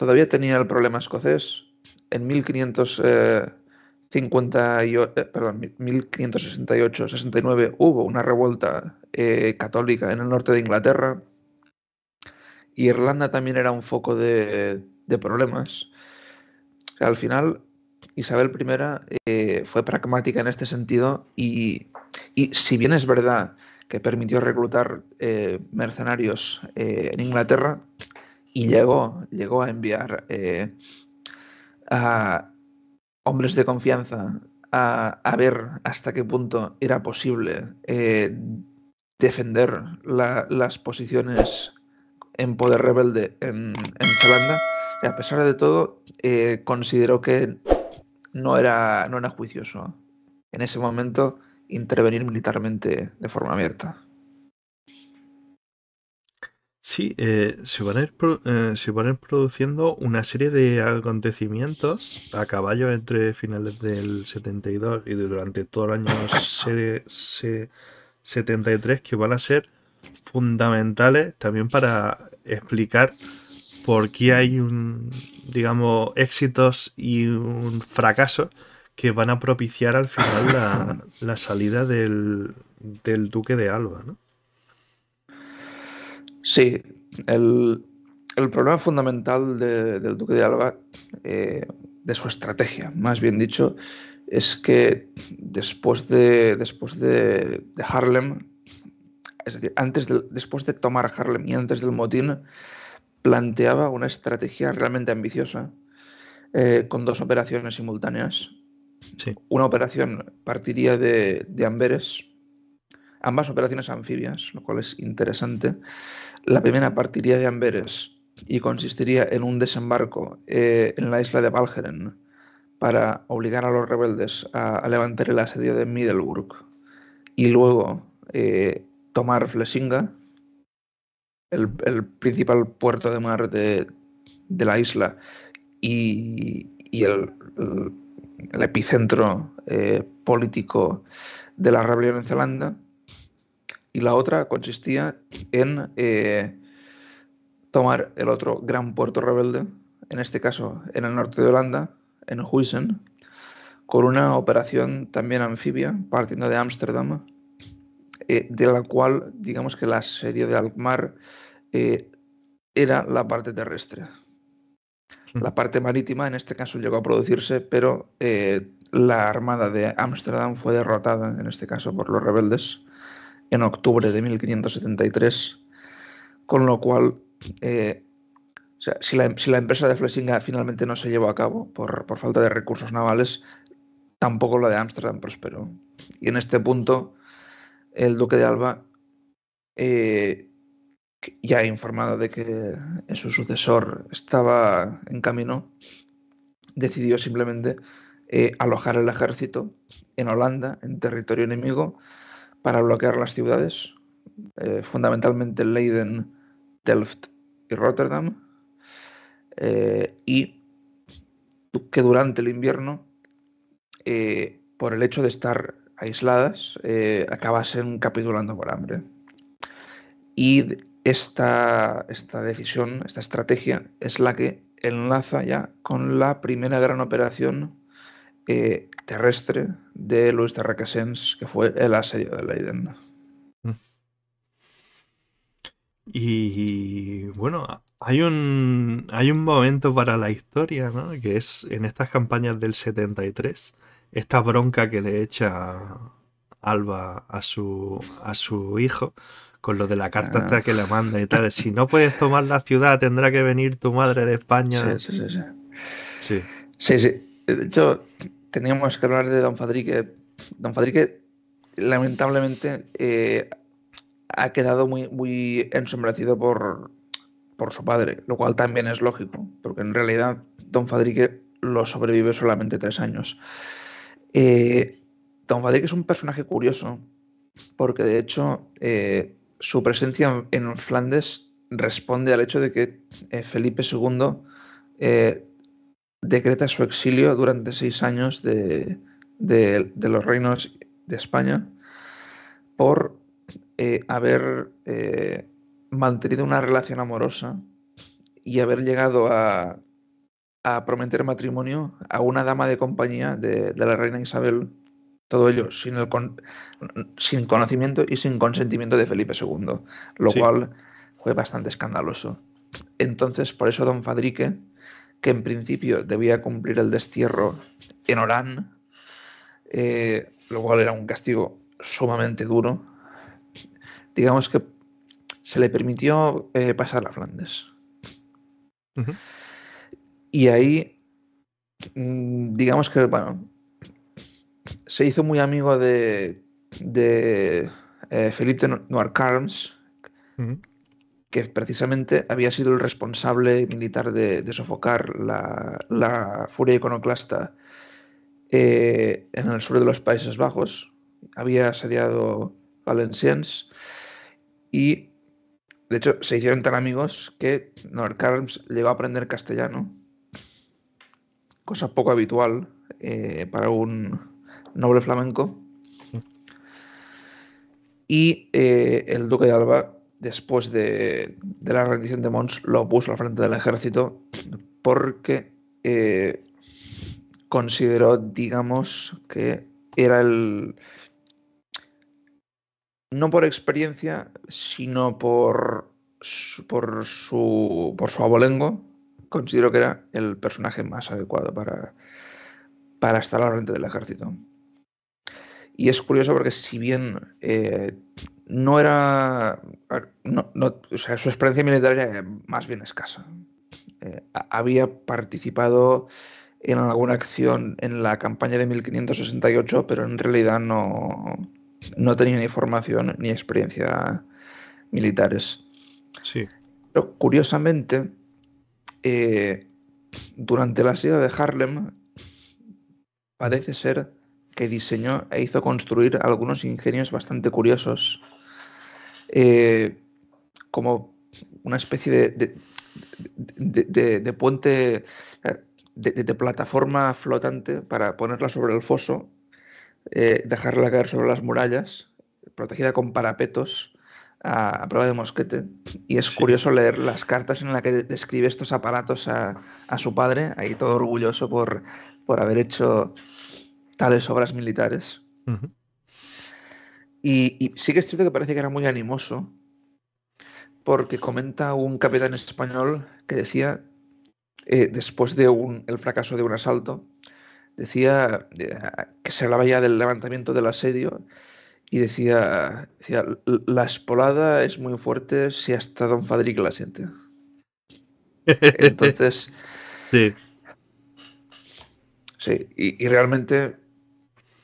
todavía tenía el problema escocés. En 1568-69 eh, eh, hubo una revuelta eh, católica en el norte de Inglaterra. Irlanda también era un foco de, problemas. al final, Isabel I fue pragmática en este sentido y, si bien es verdad que permitió reclutar mercenarios en Inglaterra, y llegó, llegó a enviar eh, a hombres de confianza a, ver hasta qué punto era posible eh, defender las posiciones en poder rebelde en, en Zelanda. Y a pesar de todo, eh, consideró que no era, no era juicioso en ese momento intervenir militarmente de forma abierta. Sí, eh, eh, se, van a ir produciendo una serie de acontecimientos a caballo entre finales del 72 y durante todo el año 73 que van a ser fundamentales también para explicar por qué hay un, digamos, éxitos y un fracaso que van a propiciar al final la, salida del, del duque de Alba, ¿no? Sí, el, problema fundamental del Duque de Alba, eh, de su estrategia, más bien dicho, es que después de, después de, Harlem, es decir, antes después de tomar Harlem y antes del motín, planteaba una estrategia realmente ambiciosa eh, con dos operaciones simultáneas. Una operación partiría de, de Amberes, ambas operaciones anfibias, lo cual es interesante. La primera partiría de Amberes y consistiría en un desembarco eh, en la isla de Valgeren para obligar a los rebeldes a, levantar el asedio de Middelburg y luego eh, tomar Flesinga, el, principal puerto de mar de, la isla y, el, epicentro eh, político de la rebelión en Zelanda y la otra consistía en eh, tomar el otro gran puerto rebelde, en este caso en el norte de Holanda, en Huisen, con una operación también anfibia partiendo de Ámsterdam, eh, de la cual digamos que el asedio de Alkmaar eh, era la parte terrestre. Mm. La parte marítima en este caso llegó a producirse, pero la armada de Ámsterdam fue derrotada en este caso por los rebeldes en octubre de 1573, con lo cual, eh, si, la, empresa de Flesinga finalmente no se llevó a cabo por, falta de recursos navales, tampoco la de Ámsterdam prosperó. Y en este punto, el duque de Alba, eh, ya informado de que eh, su sucesor estaba en camino, decidió simplemente alojar el ejército en Holanda, en territorio enemigo, para bloquear las ciudades, eh, fundamentalmente Leiden, Delft y Rotterdam, eh, y que durante el invierno, eh, por el hecho de estar aisladas, acabasen capitulando por hambre. Y esta, esta decisión, esta estrategia, es la que enlaza ya con la primera gran operación eh, terrestre de Luis Terracasens, que fue el asedio de la Leiden. Mm. Y bueno, hay un, hay un momento para la historia, ¿no? Que es en estas campañas del 73, esta bronca que le echa Alba a su, a su hijo con lo de la carta hasta ah. que le manda y tal. Si no puedes tomar la ciudad, tendrá que venir tu madre de España. Sí, sí, sí. Sí, sí. sí. De hecho, teníamos que hablar de Don Fadrique. Don Fadrique, lamentablemente, eh, ha quedado muy, muy ensombrecido por, su padre, lo cual también es lógico, porque en realidad Don Fadrique lo sobrevive solamente tres años. Eh, Don Fadrique es un personaje curioso, porque de hecho eh, su presencia en Flandes responde al hecho de que Felipe II decreta su exilio durante seis años de, los reinos de España por eh, haber eh, mantenido una relación amorosa y haber llegado a, prometer matrimonio a una dama de compañía de, la reina Isabel, todo ello sin, el sin conocimiento y sin consentimiento de Felipe II, lo cual fue bastante escandaloso. Entonces, por eso don Fadrique, que en principio debía cumplir el destierro en Orán, eh, lo cual era un castigo sumamente duro. Digamos que se le permitió eh, pasar a Flandes. Y ahí, mm, digamos que, bueno, se hizo muy amigo de, de eh, Felipe Noir Carms, que precisamente había sido el responsable militar de, sofocar la, furia iconoclasta eh, en el sur de los Países Bajos. Había asediado Valenciennes y, de hecho, se hicieron tan amigos que Norbert llegó a aprender castellano, cosa poco habitual eh, para un noble flamenco. Y eh, el duque de Alba después de, de, la rendición de Mons, lo puso al frente del ejército porque eh, consideró, digamos, que era el... No por experiencia, sino por, por, su, por su abolengo, ...consideró que era el personaje más adecuado para, para estar al frente del ejército. Y es curioso porque si bien eh, no era. No, no, sea, su experiencia militar era más bien escasa. Eh, había participado en alguna acción en la campaña de 1568, pero en realidad no, no tenía ni formación ni experiencia militares. Sí. Pero curiosamente, eh, durante la ciudad de Harlem, parece ser que diseñó e hizo construir algunos ingenios bastante curiosos eh, como una especie de, de, puente, de, plataforma flotante para ponerla sobre el foso, eh, dejarla caer sobre las murallas, protegida con parapetos a, prueba de mosquete. Y es curioso leer las cartas en las que describe estos aparatos a, su padre, ahí todo orgulloso por, por haber hecho tales obras militares. Y, sí que es cierto que parece que era muy animoso, porque comenta un capitán español que decía, eh, después de el fracaso de un asalto, decía eh, que se hablaba ya del levantamiento del asedio y decía, la espolada es muy fuerte si hasta don Fadrique la siente. Entonces... [LAUGHS] sí. Sí, y realmente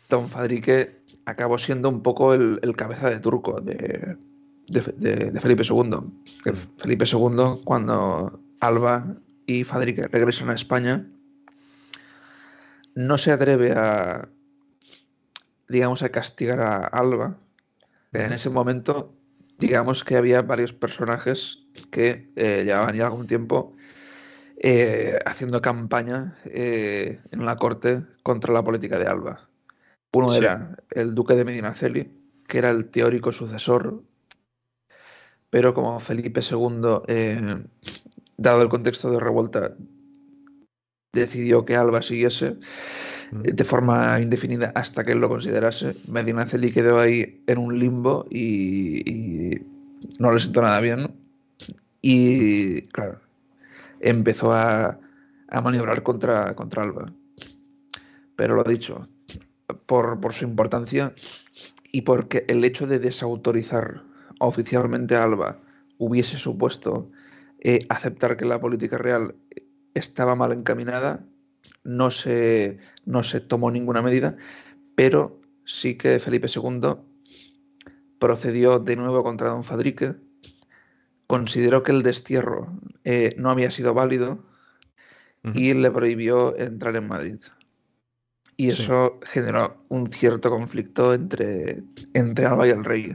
Don Fadrique acabó siendo un poco el, cabeza de turco de, Felipe II. Mm. Felipe II, cuando Alba y Fadrique regresan a España, no se atreve a, digamos, a castigar a Alba. En ese momento, digamos que había varios personajes que eh, llevaban ya algún tiempo eh, haciendo campaña eh, en la corte contra la política de Alba. Uno era el duque de Medinaceli, que era el teórico sucesor, pero como Felipe II, eh, dado el contexto de revuelta, decidió que Alba siguiese mm. eh, de forma indefinida hasta que él lo considerase. Medinaceli quedó ahí en un limbo y, no le sentó nada bien. Y claro, empezó a, maniobrar contra, contra Alba. Pero lo ha dicho, por, su importancia y porque el hecho de desautorizar oficialmente a Alba hubiese supuesto eh, aceptar que la política real estaba mal encaminada, no se, no se tomó ninguna medida, pero sí que Felipe II procedió de nuevo contra don Fadrique, consideró que el destierro eh, no había sido válido y le prohibió entrar en Madrid. Y eso generó un cierto conflicto entre, entre Alba y el rey.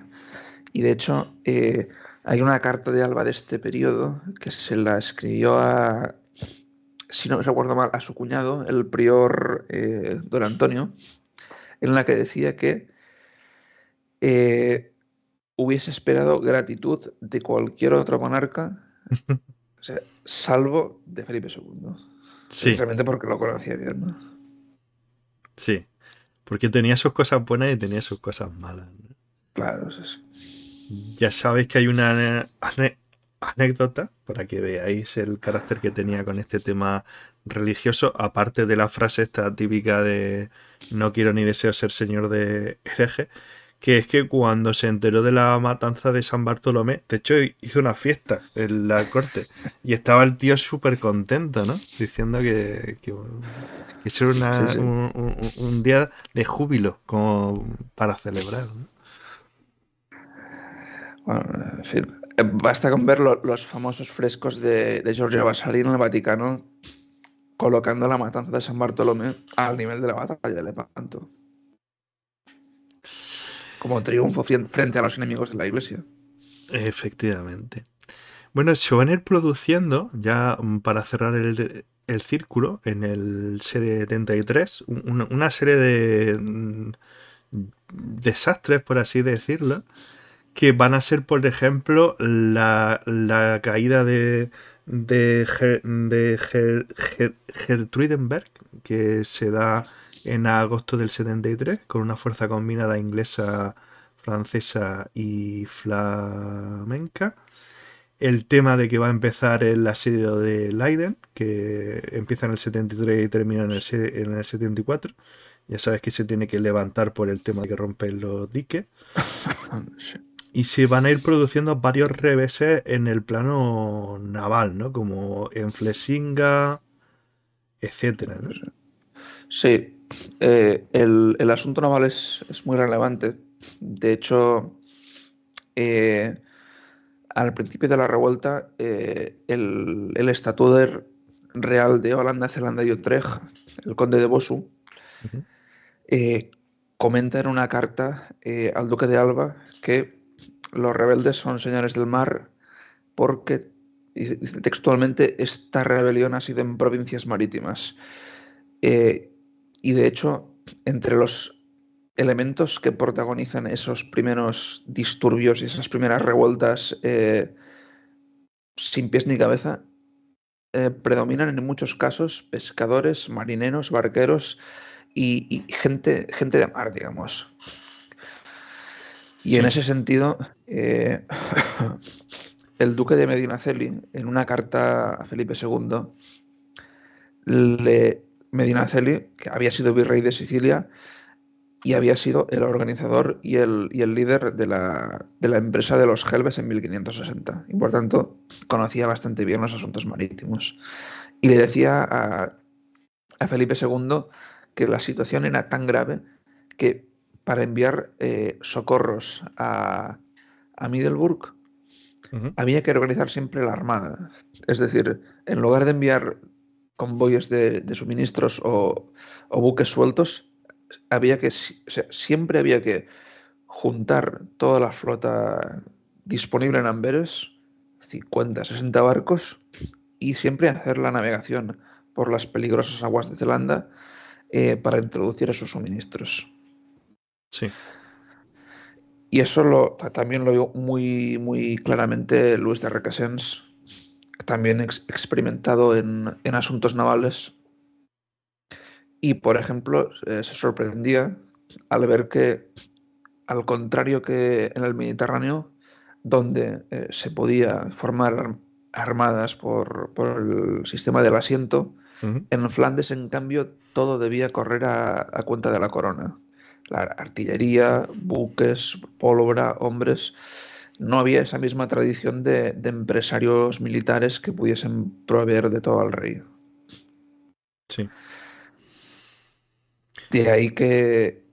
Y de hecho, eh, hay una carta de Alba de este periodo que se la escribió a, si no me acuerdo mal, a su cuñado, el prior eh, don Antonio, en la que decía que eh, hubiese esperado gratitud de cualquier otro monarca, [LAUGHS] salvo de Felipe II. simplemente porque lo conocía bien, ¿no? Sí, porque tenía sus cosas buenas y tenía sus cosas malas. Claro, Ya sabéis que hay una anécdota para que veáis el carácter que tenía con este tema religioso, aparte de la frase esta típica de no quiero ni deseo ser señor de hereje que es que cuando se enteró de la matanza de San Bartolomé, de hecho hizo una fiesta en la corte y estaba el tío súper contento, ¿no? Diciendo que, que, era Un, día de júbilo como para celebrar. Bueno, en fin, eh, basta con ver los famosos frescos de, de Giorgio Vasari en el Vaticano colocando la matanza de San Bartolomé al nivel de la batalla de Lepanto como triunfo frente a los enemigos de la iglesia. Efectivamente. Bueno, se van a ir produciendo, ya mm, para cerrar el, círculo, en el 73, una, una serie de mm, desastres, por así decirlo, que van a ser, por ejemplo, la, caída de, de, Gertrudenberg, que se da en agosto del 73 con una fuerza combinada inglesa, francesa y flamenca. El tema de que va a empezar el asedio de Leiden, que empieza en el 73 y termina en el, 74. Ya sabes que se tiene que levantar por el tema de que rompen los diques. [LAUGHS] y se van a ir produciendo varios reveses en el plano naval, ¿no? Como en Flesinga, etcétera, Sí, eh, el, asunto naval es, muy relevante. De hecho, eh, al principio de la revuelta, eh, el, el real de Holanda, Zelanda y Utrecht, el conde de Bosu, comenta en una carta al duque de Alba que los rebeldes son señores del mar porque textualmente esta rebelión ha sido en provincias marítimas. Y de hecho, entre los elementos que protagonizan esos primeros disturbios y esas primeras revueltas eh, sin pies ni cabeza, eh, predominan en muchos casos pescadores, marineros, barqueros y, gente, gente de mar, digamos. Y en ese sentido, eh, [LAUGHS] el duque de Medinaceli, en una carta a Felipe II, le Medinaceli, que había sido virrey de Sicilia y había sido el organizador y el, y el líder de la, empresa de los Helves en 1560. Y por tanto, conocía bastante bien los asuntos marítimos. Y le decía a, Felipe II que la situación era tan grave que para enviar eh, socorros a, a había que organizar siempre la armada. Es decir, en lugar de enviar convoyes de, suministros o, buques sueltos, había que, siempre había que juntar toda la flota disponible en Amberes, 50, 60 barcos, y siempre hacer la navegación por las peligrosas aguas de Zelanda eh, para introducir esos suministros. Sí. Y eso lo, también lo vio muy, muy claramente Luis de Requesens también experimentado en, asuntos navales. Y, por ejemplo, eh, se sorprendía al ver que, al contrario que en el Mediterráneo, donde eh, se podía formar armadas por, el sistema del asiento, en Flandes, en cambio, todo debía correr a, a cuenta de la corona. La artillería, buques, pólvora, hombres no había esa misma tradición de, empresarios militares que pudiesen proveer de todo al rey. Sí. De ahí que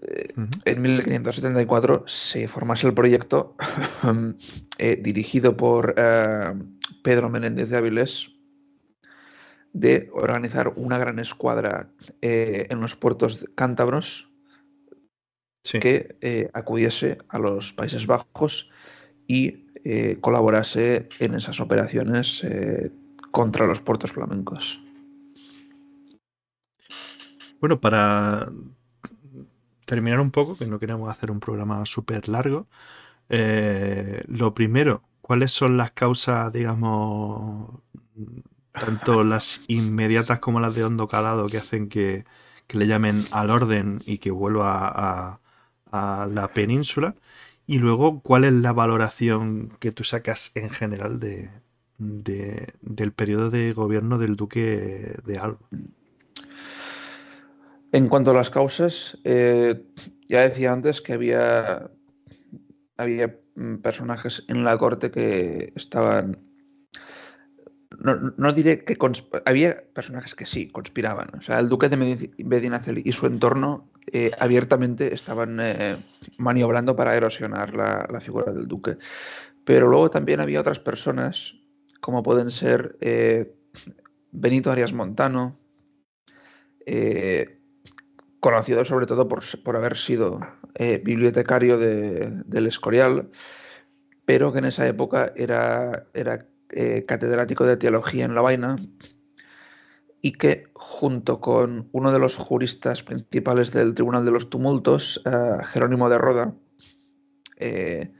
eh, en 1574 se formase el proyecto [LAUGHS] eh, dirigido por eh, Pedro Menéndez de Avilés de organizar una gran escuadra en los puertos cántabros que eh, acudiese a los Países Bajos y eh, colaborase en esas operaciones eh, contra los puertos flamencos. Bueno, para terminar un poco, que no queremos hacer un programa súper largo, lo primero, ¿cuáles son las causas, digamos, tanto las inmediatas como las de hondo calado que hacen que, le llamen al orden y que vuelva a, a la península y luego cuál es la valoración que tú sacas en general de, del periodo de gobierno del duque de Alba. En cuanto a las causas, eh, ya decía antes que había, había mm, personajes en la corte que estaban no, diré que había personajes que sí conspiraban. O sea, el duque de Medinaceli y su entorno eh, abiertamente estaban eh, maniobrando para erosionar la, figura del duque. Pero luego también había otras personas, como pueden ser eh, Benito Arias Montano, conocido sobre todo por, haber sido bibliotecario del Escorial, pero que en esa época era, era eh, catedrático de teología en La Vaina, y que junto con uno de los juristas principales del Tribunal de los Tumultos, eh, Jerónimo de Roda, eh,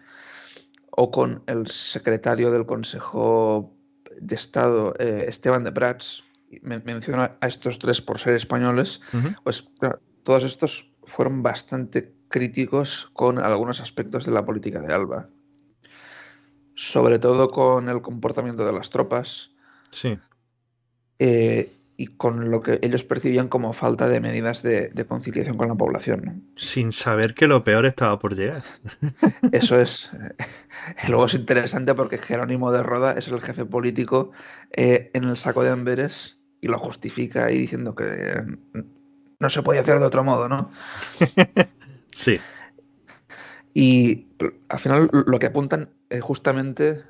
o con el secretario del Consejo de Estado, Esteban de Prats, Menciona a estos tres por ser españoles, pues todos estos fueron bastante críticos con algunos aspectos de la política de Alba sobre todo con el comportamiento de las tropas. Sí. Eh, y con lo que ellos percibían como falta de medidas de, conciliación con la población. Sin saber que lo peor estaba por llegar. [LAUGHS] Eso es. Eh, luego es interesante porque Jerónimo de Roda es el jefe político eh, en el saco de Amberes y lo justifica ahí diciendo que mm, no se podía hacer de otro modo, ¿no? [LAUGHS] sí. Y al final lo que apuntan eh, justamente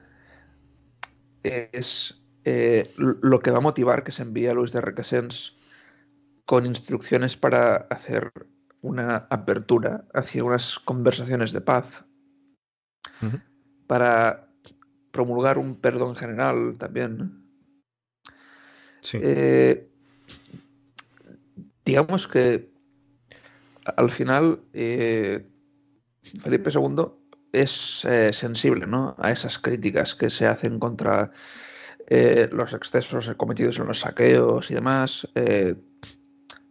es eh, lo que va a motivar que se envíe a Luis de Requesens con instrucciones para hacer una apertura hacia unas conversaciones de paz, para promulgar un perdón general también. Eh, digamos que al final Felipe II es eh, sensible a esas críticas que se hacen contra eh, los excesos cometidos en los saqueos y demás, eh,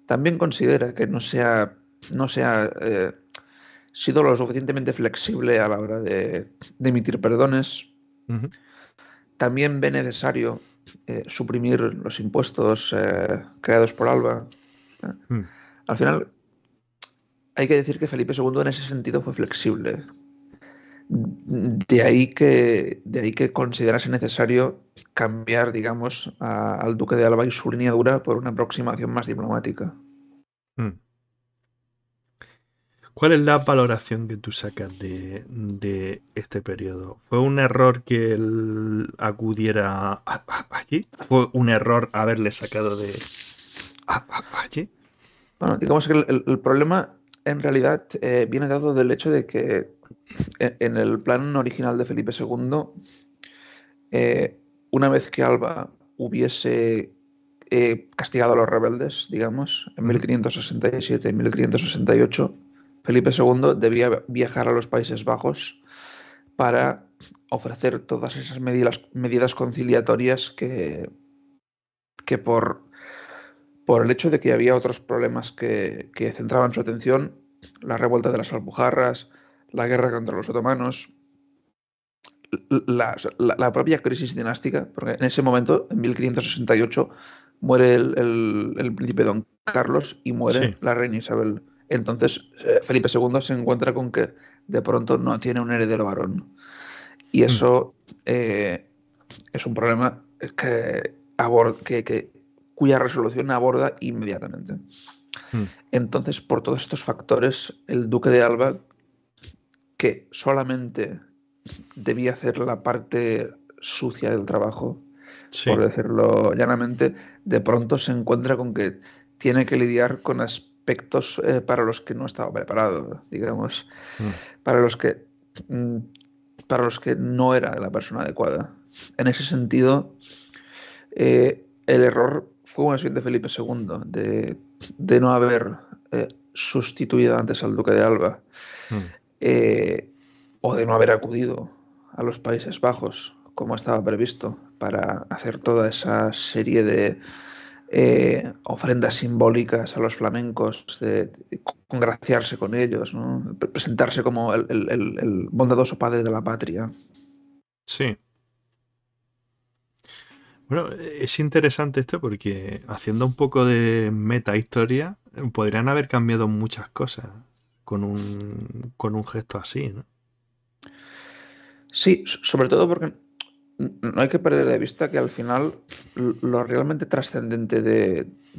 también considera que no se ha, no sea sido lo suficientemente flexible a la hora de, emitir perdones. También ve necesario suprimir los impuestos creados por Alba. Mm. Al final, hay que decir que Felipe II en ese sentido fue flexible de ahí que, de ahí que considerase necesario cambiar, digamos, al duque de Alba y su línea dura por una aproximación más diplomática. Hmm. ¿Cuál es la valoración que tú sacas de, este periodo? ¿Fue un error que él acudiera allí? ¿Fue un error haberle sacado de allí? Bueno, digamos que el problema en realidad eh, viene dado del hecho de que eh, en el plan original de Felipe II, eh, una vez que Alba hubiese castigado a los rebeldes, digamos, en 1567 y 1568, Felipe II debía viajar a los Países Bajos para ofrecer todas esas medidas, medidas conciliatorias que, que por por el hecho de que había otros problemas que, centraban su atención, la revuelta de las Alpujarras, la guerra contra los otomanos, la, propia crisis dinástica, porque en ese momento, en 1568, muere el, príncipe don Carlos y muere la reina Isabel. Entonces, eh, Felipe II se encuentra con que de pronto no tiene un heredero varón. Y mm. eso eh, es un problema que, cuya resolución aborda inmediatamente. Hmm. Entonces, por todos estos factores, el duque de Alba, que solamente debía hacer la parte sucia del trabajo, por decirlo llanamente, de pronto se encuentra con que tiene que lidiar con aspectos eh, para los que no estaba preparado, digamos, hmm. para los que mm, para los que no era la persona adecuada. En ese sentido, eh, el error Cómo de Felipe II de, no haber eh, sustituido antes al duque de Alba hmm. eh, o de no haber acudido a los Países Bajos como estaba previsto para hacer toda esa serie de eh, ofrendas simbólicas a los flamencos, de, congraciarse con ellos, presentarse como el, el bondadoso padre de la patria. Sí, bueno, es interesante esto porque haciendo un poco de meta historia, podrían haber cambiado muchas cosas con un, con un gesto así, ¿no? Sí, sobre todo porque no hay que perder de vista que al final lo realmente trascendente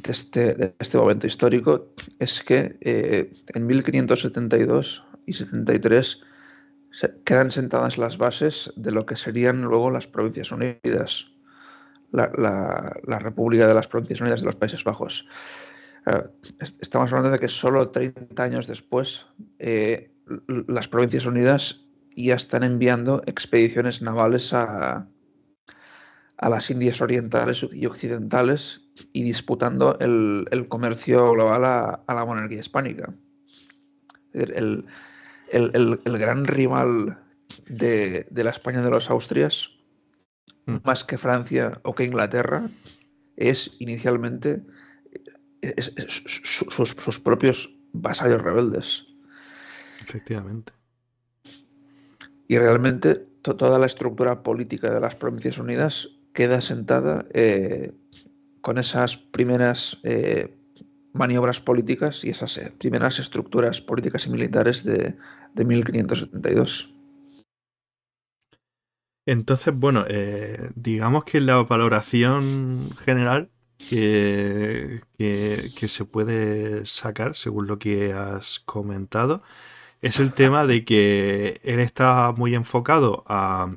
este, de, este, momento histórico es que eh, en 1572 y 73 se quedan sentadas las bases de lo que serían luego las Provincias Unidas la, República de las Provincias Unidas de los Países Bajos. Eh, estamos hablando de que solo 30 años después eh, las Provincias Unidas ya están enviando expediciones navales a, a las Indias orientales y occidentales y disputando el, comercio global a, la monarquía hispánica. El, gran rival de, de, la España de los Austrias más que Francia o que Inglaterra, es inicialmente eh, sus, propios vasallos rebeldes. Efectivamente. Y realmente toda la estructura política de las Provincias Unidas queda sentada eh, con esas primeras eh, maniobras políticas y esas primeras estructuras políticas y militares de, de 1572. Entonces, bueno, eh, digamos que la valoración general que, se puede sacar, según lo que has comentado, es el tema de que él está muy enfocado a,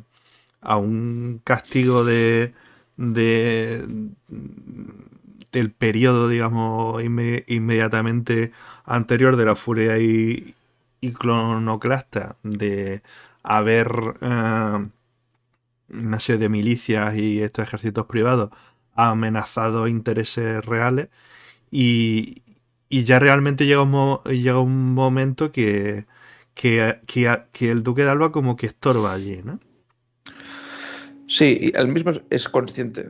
un castigo de, del periodo, digamos, inmediatamente anterior de la furia y, clonoclasta, de haber... Eh, una serie de milicias y estos ejércitos privados ha amenazado intereses reales y, ya realmente llega un, llega un momento que, que, el duque de Alba como que estorba allí, ¿no? Sí, él mismo es consciente.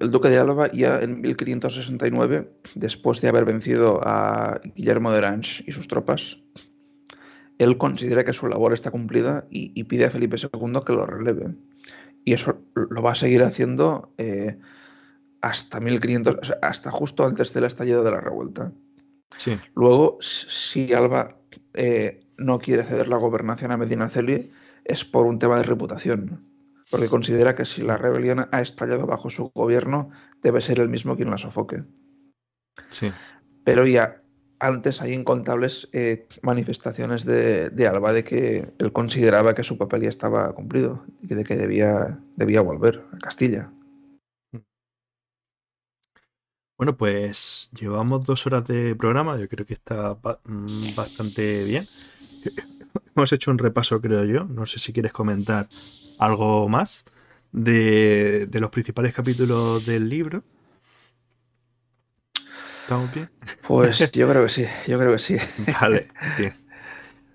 el, duque de Alba ya en 1569, después de haber vencido a Guillermo de Orange y sus tropas, él considera que su labor está cumplida y, y pide a Felipe II que lo releve. Y eso lo va a seguir haciendo eh, hasta 1500, hasta justo antes del estallido de la revuelta. Sí. Luego, si Alba eh, no quiere ceder la gobernación a Medina Celi es por un tema de reputación. Porque considera que si la rebelión ha estallado bajo su gobierno, debe ser el mismo quien la sofoque. Sí. Pero ya antes hay incontables eh, manifestaciones de, Alba de que él consideraba que su papel ya estaba cumplido y de que debía, debía volver a Castilla. Bueno, pues llevamos dos horas de programa, yo creo que está mm, bastante bien. [LAUGHS] Hemos hecho un repaso, creo yo. No sé si quieres comentar algo más de los principales capítulos del libro. Pues [LAUGHS] yo creo que sí, yo creo que sí. Vale, bien.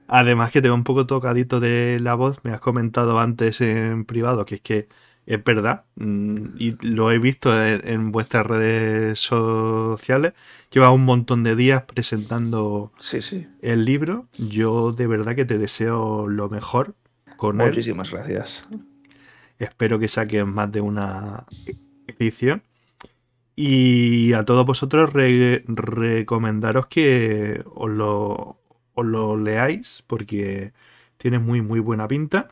Además que te va un poco tocadito de la voz, me has comentado antes en privado que es que es verdad mm, y lo he visto en, vuestras redes sociales. Lleva un montón de días presentando el libro. Yo de verdad que te deseo lo mejor con Muchísimas gracias. Espero que saques más de una edición y a todos vosotros recomendaros que os lo, leáis porque tiene muy, muy buena pinta.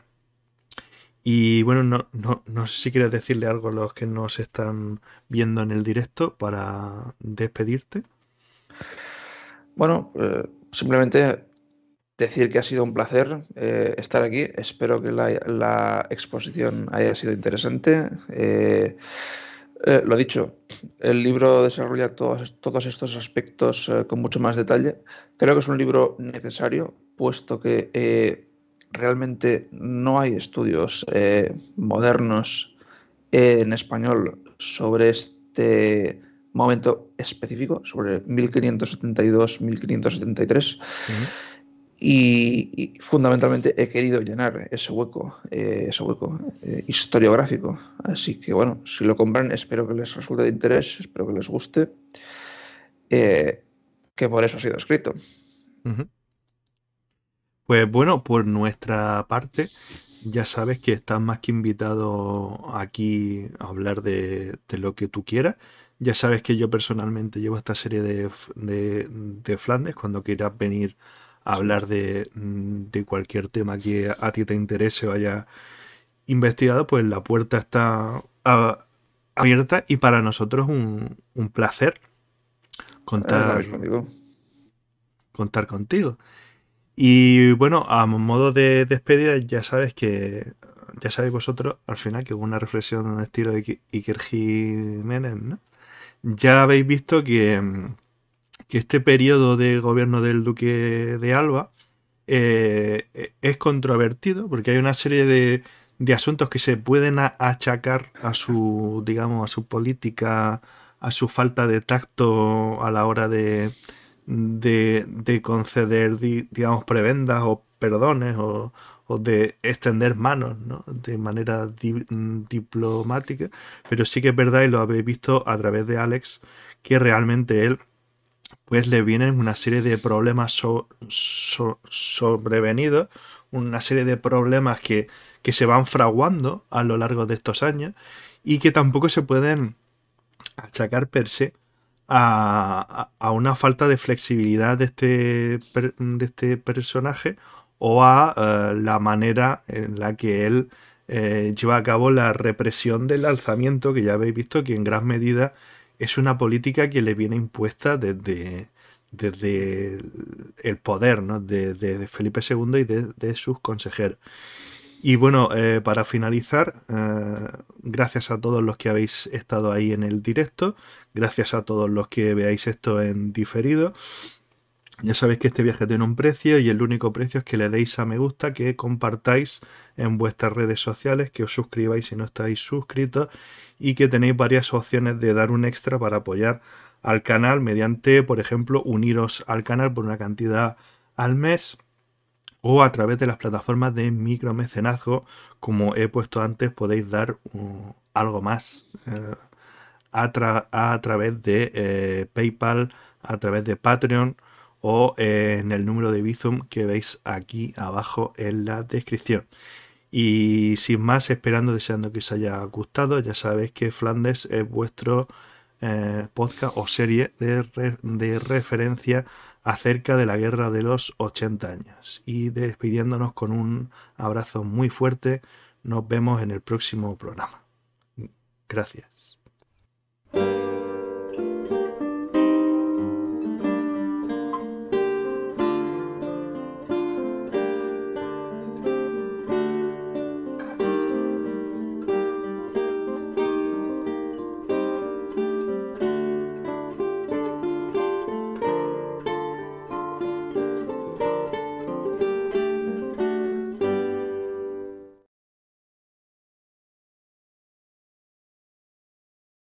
Y bueno, no, sé si quieres decirle algo a los que nos están viendo en el directo para despedirte. Bueno, eh, simplemente decir que ha sido un placer eh, estar aquí. Espero que la, exposición haya sido interesante. Eh, eh, lo dicho, el libro desarrolla todos, todos estos aspectos eh, con mucho más detalle. Creo que es un libro necesario, puesto que eh, realmente no hay estudios modernos en español sobre este momento específico, sobre 1572-1573. Y, fundamentalmente he querido llenar ese hueco, eh, ese hueco eh, historiográfico. Así que bueno, si lo compran, espero que les resulte de interés, espero que les guste, eh, que por eso ha sido escrito. Pues bueno, por nuestra parte, ya sabes que estás más que invitado aquí a hablar de, lo que tú quieras. Ya sabes que yo personalmente llevo esta serie de, de Flandes. Cuando quieras venir hablar mm, de, cualquier tema que a ti te interese o haya investigado, pues la puerta está abierta y para nosotros un, un placer contar, contar contigo. Y bueno, a modo de despedida, ya sabes que ya sabéis vosotros al final que hubo una reflexión en estilo de Iker Jiménez, ¿no? Ya habéis visto que, mm, que este periodo de gobierno del duque de Alba eh, e-, es controvertido porque hay una serie de, de, asuntos que se pueden achacar a su, digamos, a su política, a su falta de tacto a la hora de, de, conceder, digamos, prebendas o perdones o, de extender manos ¿no? de manera diplomática, pero sí que es verdad, y lo habéis visto a través de Alex, que realmente él pues le vienen una serie de problemas sobrevenidos, una serie de problemas que, que se van fraguando a lo largo de estos años y que tampoco se pueden achacar per se a, una falta de flexibilidad de este, de este personaje o a eh, la manera en la que él eh, lleva a cabo la represión del alzamiento, que ya habéis visto que en gran medida es una política que le viene impuesta desde, desde el poder, ¿no? De, Felipe II y de, sus consejeros. Y bueno, eh, para finalizar, eh, gracias a todos los que habéis estado ahí en el directo, gracias a todos los que veáis esto en diferido. Ya sabéis que este viaje tiene un precio y el único precio es que le deis a me gusta, que compartáis en vuestras redes sociales, que os suscribáis si no estáis suscritos y que tenéis varias opciones de dar un extra para apoyar al canal mediante, por ejemplo, uniros al canal por una cantidad al mes o a través de las plataformas de micromecenazgo, como he puesto antes, podéis dar uh, algo más eh, a, través de eh, PayPal, a través de Patreon o eh, en el número de Bizum que veis aquí abajo en la descripción. Y sin más, esperando, deseando que os haya gustado. Ya sabéis que Flandes es vuestro eh, podcast o serie de, de referencia acerca de la guerra de los 80 años. Y despidiéndonos con un abrazo muy fuerte, nos vemos en el próximo programa. Gracias.